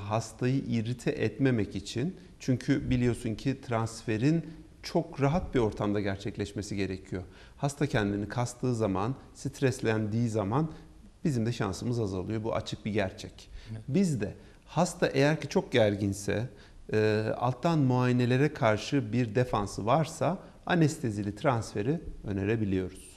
hastayı irite etmemek için çünkü biliyorsun ki transferin çok rahat bir ortamda gerçekleşmesi gerekiyor. Hasta kendini kastığı zaman, streslendiği zaman bizim de şansımız azalıyor. Bu açık bir gerçek. Biz de hasta eğer ki çok gerginse, e, alttan muayenelere karşı bir defansı varsa anestezili transferi önerebiliyoruz.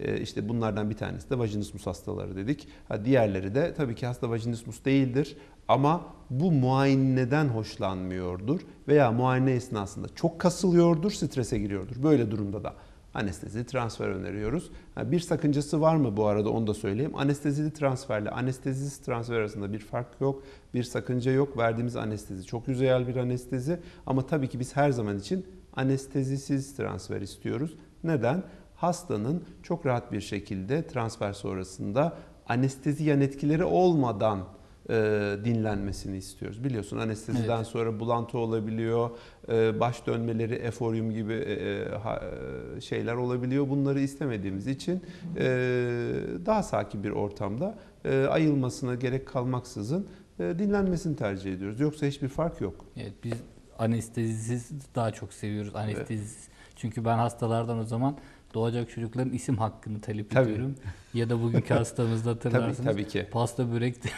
E, işte bunlardan bir tanesi de vajinismus hastaları dedik. Ha, diğerleri de tabii ki hasta vajinismus değildir ama bu muayeneden hoşlanmıyordur veya muayene esnasında çok kasılıyordur, strese giriyordur. Böyle durumda da anestezi transfer öneriyoruz. Bir sakıncası var mı bu arada onu da söyleyeyim. Anestezili transferle anestezisiz transfer arasında bir fark yok. Bir sakınca yok. Verdiğimiz anestezi çok yüzeyel bir anestezi. Ama tabii ki biz her zaman için anestezisiz transfer istiyoruz. Neden? Hastanın çok rahat bir şekilde transfer sonrasında anestezi yan etkileri olmadan e, dinlenmesini istiyoruz. Biliyorsun anesteziden evet. sonra bulantı olabiliyor, e, baş dönmeleri, eforium gibi e, e ha, e, şeyler olabiliyor. Bunları istemediğimiz için e, daha sakin bir ortamda e, ayılmasına gerek kalmaksızın e, dinlenmesini tercih ediyoruz. Yoksa hiçbir fark yok. Evet biz anestezisiz daha çok seviyoruz. Anestezisiz. Evet. Çünkü ben hastalardan o zaman doğacak çocukların isim hakkını talep tabii. ediyorum. Ya da bugünkü hastamızda hatırlarsınız. tabii, tabii ki. Pasta börek de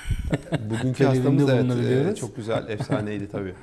Bugünkü hastamız evet, e, çok güzel, efsaneydi tabii.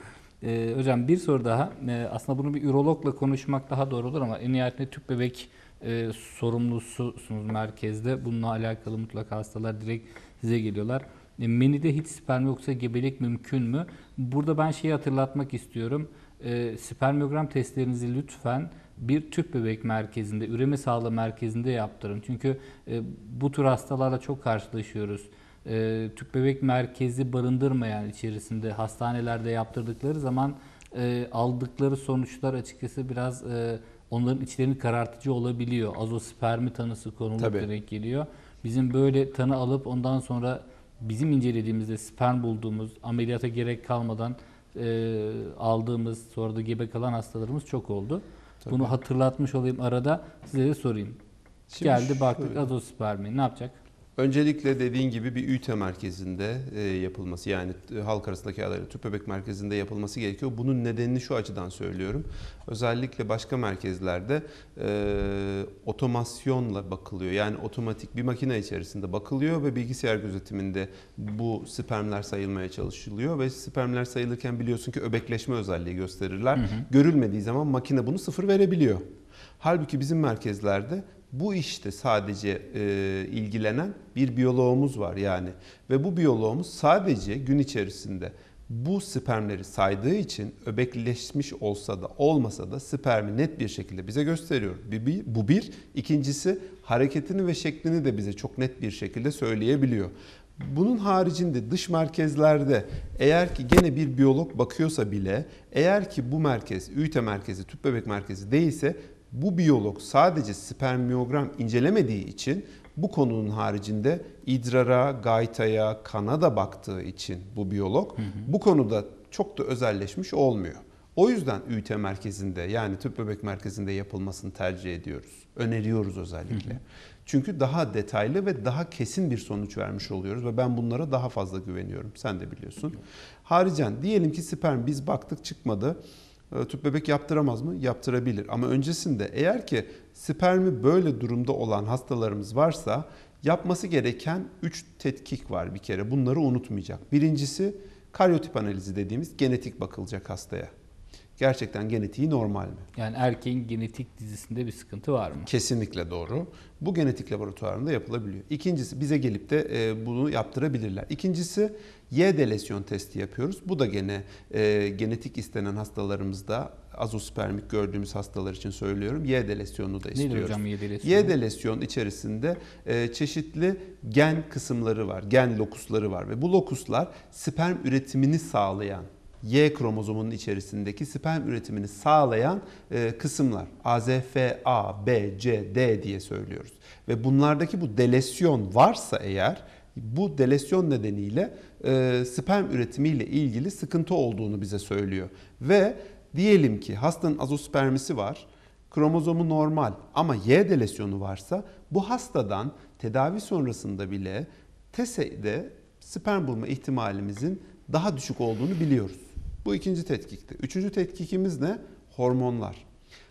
Ee, hocam bir soru daha. Ee, aslında bunu bir ürologla konuşmak daha doğru olur ama en nihayetinde tüp bebek e, sorumlususunuz merkezde. Bununla alakalı mutlaka hastalar direkt size geliyorlar. E, menüde hiç sperm yoksa gebelik mümkün mü? Burada ben şeyi hatırlatmak istiyorum. E, spermiyogram testlerinizi lütfen bir tüp bebek merkezinde, üreme sağlığı merkezinde yaptırın. Çünkü e, bu tür hastalarla çok karşılaşıyoruz. E, tüp bebek merkezi barındırmayan içerisinde hastanelerde yaptırdıkları zaman e, aldıkları sonuçlar açıkçası biraz e, onların içlerini karartıcı olabiliyor. Azospermi tanısı konulup direkt geliyor. Bizim böyle tanı alıp ondan sonra bizim incelediğimizde sperm bulduğumuz, ameliyata gerek kalmadan e, aldığımız, sonra da gebe kalan hastalarımız çok oldu. Tabii. Bunu hatırlatmış olayım arada size de sorayım. Şimdi Geldi baktık şöyle. azospermi ne yapacak? Öncelikle dediğin gibi bir ÜTE merkezinde e, yapılması yani e, halk arasındaki adayla tüp bebek merkezinde yapılması gerekiyor. Bunun nedenini şu açıdan söylüyorum. Özellikle başka merkezlerde e, otomasyonla bakılıyor. Yani otomatik bir makine içerisinde bakılıyor ve bilgisayar gözetiminde bu spermler sayılmaya çalışılıyor ve spermler sayılırken biliyorsun ki öbekleşme özelliği gösterirler. Hı hı. Görülmediği zaman makine bunu sıfır verebiliyor. Halbuki bizim merkezlerde bu işte sadece e, ilgilenen bir biyoloğumuz var yani. Ve bu biyoloğumuz sadece gün içerisinde bu spermleri saydığı için öbekleşmiş olsa da olmasa da spermi net bir şekilde bize gösteriyor. Bu bir. İkincisi hareketini ve şeklini de bize çok net bir şekilde söyleyebiliyor. Bunun haricinde dış merkezlerde eğer ki gene bir biyolog bakıyorsa bile eğer ki bu merkez ÜTE merkezi, tüp bebek merkezi değilse bu biyolog sadece spermiyogram incelemediği için bu konunun haricinde idrara, gaytaya, kana da baktığı için bu biyolog hı hı. bu konuda çok da özelleşmiş olmuyor. O yüzden ÜT merkezinde yani tüp bebek merkezinde yapılmasını tercih ediyoruz. Öneriyoruz özellikle. Hı hı. Çünkü daha detaylı ve daha kesin bir sonuç vermiş oluyoruz ve ben bunlara daha fazla güveniyorum. Sen de biliyorsun. Haricen diyelim ki sperm biz baktık çıkmadı e, tüp bebek yaptıramaz mı? Yaptırabilir. Ama öncesinde eğer ki spermi böyle durumda olan hastalarımız varsa yapması gereken 3 tetkik var bir kere. Bunları unutmayacak. Birincisi karyotip analizi dediğimiz genetik bakılacak hastaya gerçekten genetiği normal mi? Yani erkeğin genetik dizisinde bir sıkıntı var mı? Kesinlikle doğru. Bu genetik laboratuvarında yapılabiliyor. İkincisi bize gelip de e, bunu yaptırabilirler. İkincisi Y delesyon testi yapıyoruz. Bu da gene e, genetik istenen hastalarımızda azospermik gördüğümüz hastalar için söylüyorum. Y delesyonunu da istiyoruz. Nedir hocam Y delesyonu? Y delesyon içerisinde e, çeşitli gen kısımları var, gen lokusları var ve bu lokuslar sperm üretimini sağlayan Y kromozomunun içerisindeki sperm üretimini sağlayan e, kısımlar. AZF, A, B, C, D diye söylüyoruz. Ve bunlardaki bu delesyon varsa eğer bu delesyon nedeniyle e, sperm üretimiyle ilgili sıkıntı olduğunu bize söylüyor. Ve diyelim ki hastanın azospermisi var kromozomu normal ama Y delesyonu varsa bu hastadan tedavi sonrasında bile TESE'de sperm bulma ihtimalimizin daha düşük olduğunu biliyoruz. Bu ikinci tetkikti. Üçüncü tetkikimiz ne? Hormonlar.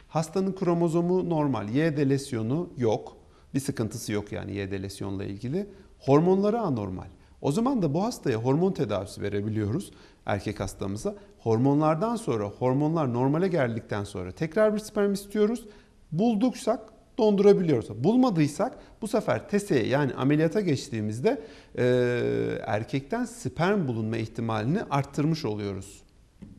Hastanın kromozomu normal. Y'de lesyonu yok. Bir sıkıntısı yok yani Y'de lesyonla ilgili. Hormonları anormal. O zaman da bu hastaya hormon tedavisi verebiliyoruz erkek hastamıza. Hormonlardan sonra, hormonlar normale geldikten sonra tekrar bir sperm istiyoruz. Bulduksak dondurabiliyoruz. Bulmadıysak bu sefer TESE'ye yani ameliyata geçtiğimizde e, erkekten sperm bulunma ihtimalini arttırmış oluyoruz.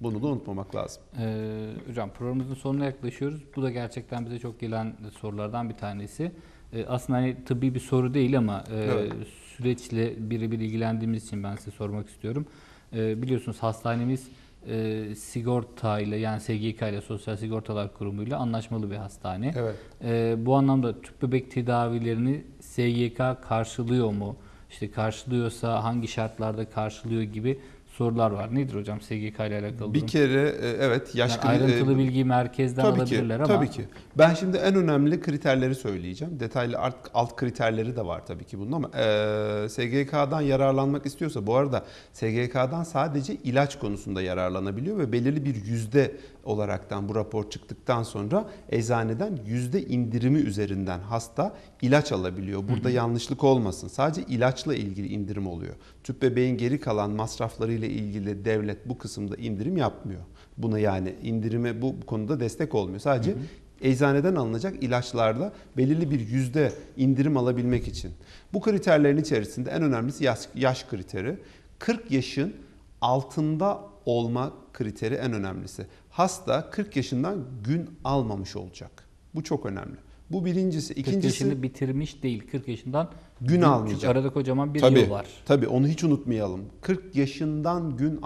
Bunu da unutmamak lazım. Ee, hocam programımızın sonuna yaklaşıyoruz. Bu da gerçekten bize çok gelen sorulardan bir tanesi. Ee, aslında hani tıbbi bir soru değil ama e, evet. süreçle birebir ilgilendiğimiz için ben size sormak istiyorum. Ee, biliyorsunuz hastanemiz e, sigorta ile yani SGK ile Sosyal Sigortalar Kurumu ile anlaşmalı bir hastane. Evet. E, bu anlamda tüp bebek tedavilerini SGK karşılıyor mu? İşte karşılıyorsa hangi şartlarda karşılıyor gibi sorular var. Nedir hocam SGK ile alakalı? Bir kere e, evet yaş yani ayrıntılı e, bilgiyi merkezden tabii alabilirler ki, ama tabii ki. Ben şimdi en önemli kriterleri söyleyeceğim. Detaylı alt, alt kriterleri de var tabii ki bunun ama e, SGK'dan yararlanmak istiyorsa bu arada SGK'dan sadece ilaç konusunda yararlanabiliyor ve belirli bir yüzde olaraktan bu rapor çıktıktan sonra eczaneden yüzde indirimi üzerinden hasta ilaç alabiliyor. Burada yanlışlık olmasın. Sadece ilaçla ilgili indirim oluyor. Tüp bebeğin geri kalan masraflarıyla ile ilgili devlet bu kısımda indirim yapmıyor. Buna yani indirime bu konuda destek olmuyor. Sadece hı hı eczaneden alınacak ilaçlarda belirli bir yüzde indirim alabilmek için. Bu kriterlerin içerisinde en önemlisi yaş, yaş kriteri. 40 yaşın altında olma kriteri en önemlisi. Hasta 40 yaşından gün almamış olacak. Bu çok önemli. Bu birincisi. İkincisi 40 yaşını bitirmiş değil. 40 yaşından gün almayacak. Arada kocaman bir tabii, yıl var. Tabii onu hiç unutmayalım. 40 yaşından gün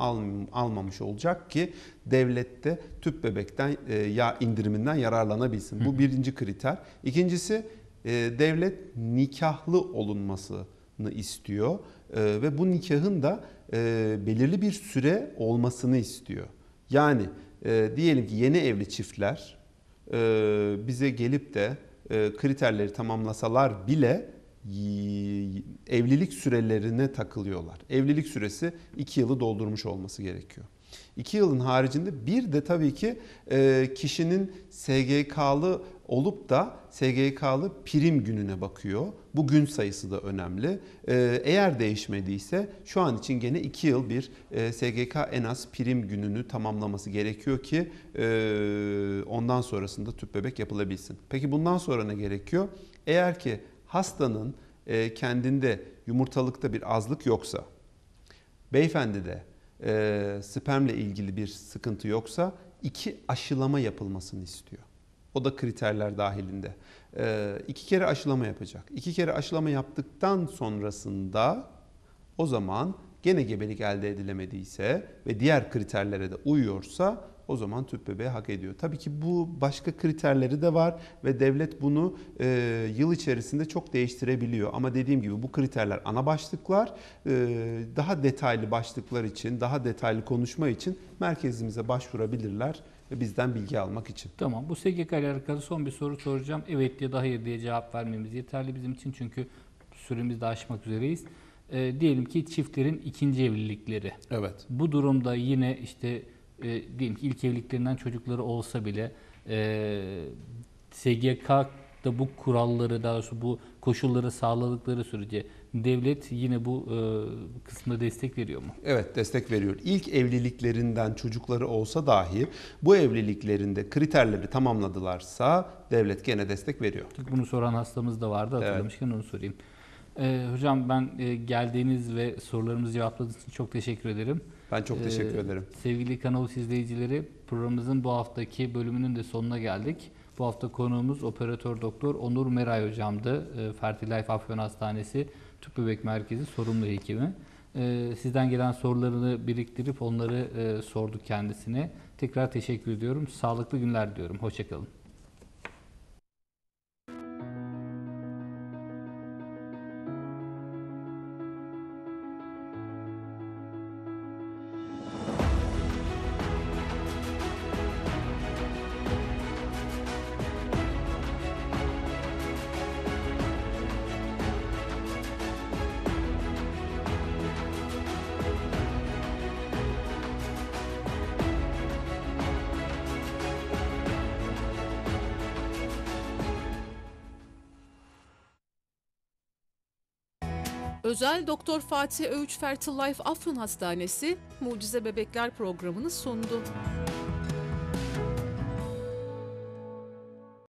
almamış olacak ki devlette tüp bebekten e, ya indiriminden yararlanabilsin. Bu birinci kriter. İkincisi e, devlet nikahlı olunmasını istiyor e, ve bu nikahın da belirli bir süre olmasını istiyor. Yani diyelim ki yeni evli çiftler bize gelip de e, kriterleri tamamlasalar bile evlilik sürelerine takılıyorlar. Evlilik süresi 2 yılı doldurmuş olması gerekiyor. 2 yılın haricinde bir de tabii ki e, kişinin SGK'lı olup da SGK'lı prim gününe bakıyor. Bu gün sayısı da önemli. Ee, eğer değişmediyse şu an için gene 2 yıl bir e, SGK en az prim gününü tamamlaması gerekiyor ki e, ondan sonrasında tüp bebek yapılabilsin. Peki bundan sonra ne gerekiyor? Eğer ki hastanın e, kendinde yumurtalıkta bir azlık yoksa, beyefendi de spermle ilgili bir sıkıntı yoksa iki aşılama yapılmasını istiyor. O da kriterler dahilinde. E, iki kere aşılama yapacak. İki kere aşılama yaptıktan sonrasında o zaman gene gebelik elde edilemediyse ve diğer kriterlere de uyuyorsa o zaman tüp bebeği hak ediyor. Tabii ki bu başka kriterleri de var ve devlet bunu e, yıl içerisinde çok değiştirebiliyor. Ama dediğim gibi bu kriterler ana başlıklar. E, daha detaylı başlıklar için, daha detaylı konuşma için merkezimize başvurabilirler bizden bilgi almak için. Tamam. Bu SGK ile alakalı son bir soru soracağım. Evet ya da hayır diye cevap vermemiz yeterli bizim için çünkü süremizi de aşmak üzereyiz. E, diyelim ki çiftlerin ikinci evlilikleri. Evet. Bu durumda yine işte e, diyelim ki ilk evliliklerinden çocukları olsa bile e, SGK da bu kuralları daha doğrusu bu koşulları sağladıkları sürece devlet yine bu e, kısmına destek veriyor mu? Evet destek veriyor. İlk evliliklerinden çocukları olsa dahi bu evliliklerinde kriterleri tamamladılarsa devlet gene destek veriyor. Bunu soran hastamız da vardı hatırlamışken evet. onu sorayım. Ee, hocam ben e, geldiğiniz ve sorularımızı cevapladığınız için çok teşekkür ederim. Ben çok e, teşekkür ee, ederim. Sevgili kanal izleyicileri programımızın bu haftaki bölümünün de sonuna geldik. Bu hafta konuğumuz operatör doktor Onur Meray hocamdı. E, ee, Fertilife Afyon Hastanesi Tüp Bebek Merkezi sorumlu hekimi. E, sizden gelen sorularını biriktirip onları e, sorduk kendisine. Tekrar teşekkür ediyorum. Sağlıklı günler diyorum. Hoşçakalın. Özel Doktor Fatih Öğüç Life Afyon Hastanesi Mucize Bebekler programını sundu.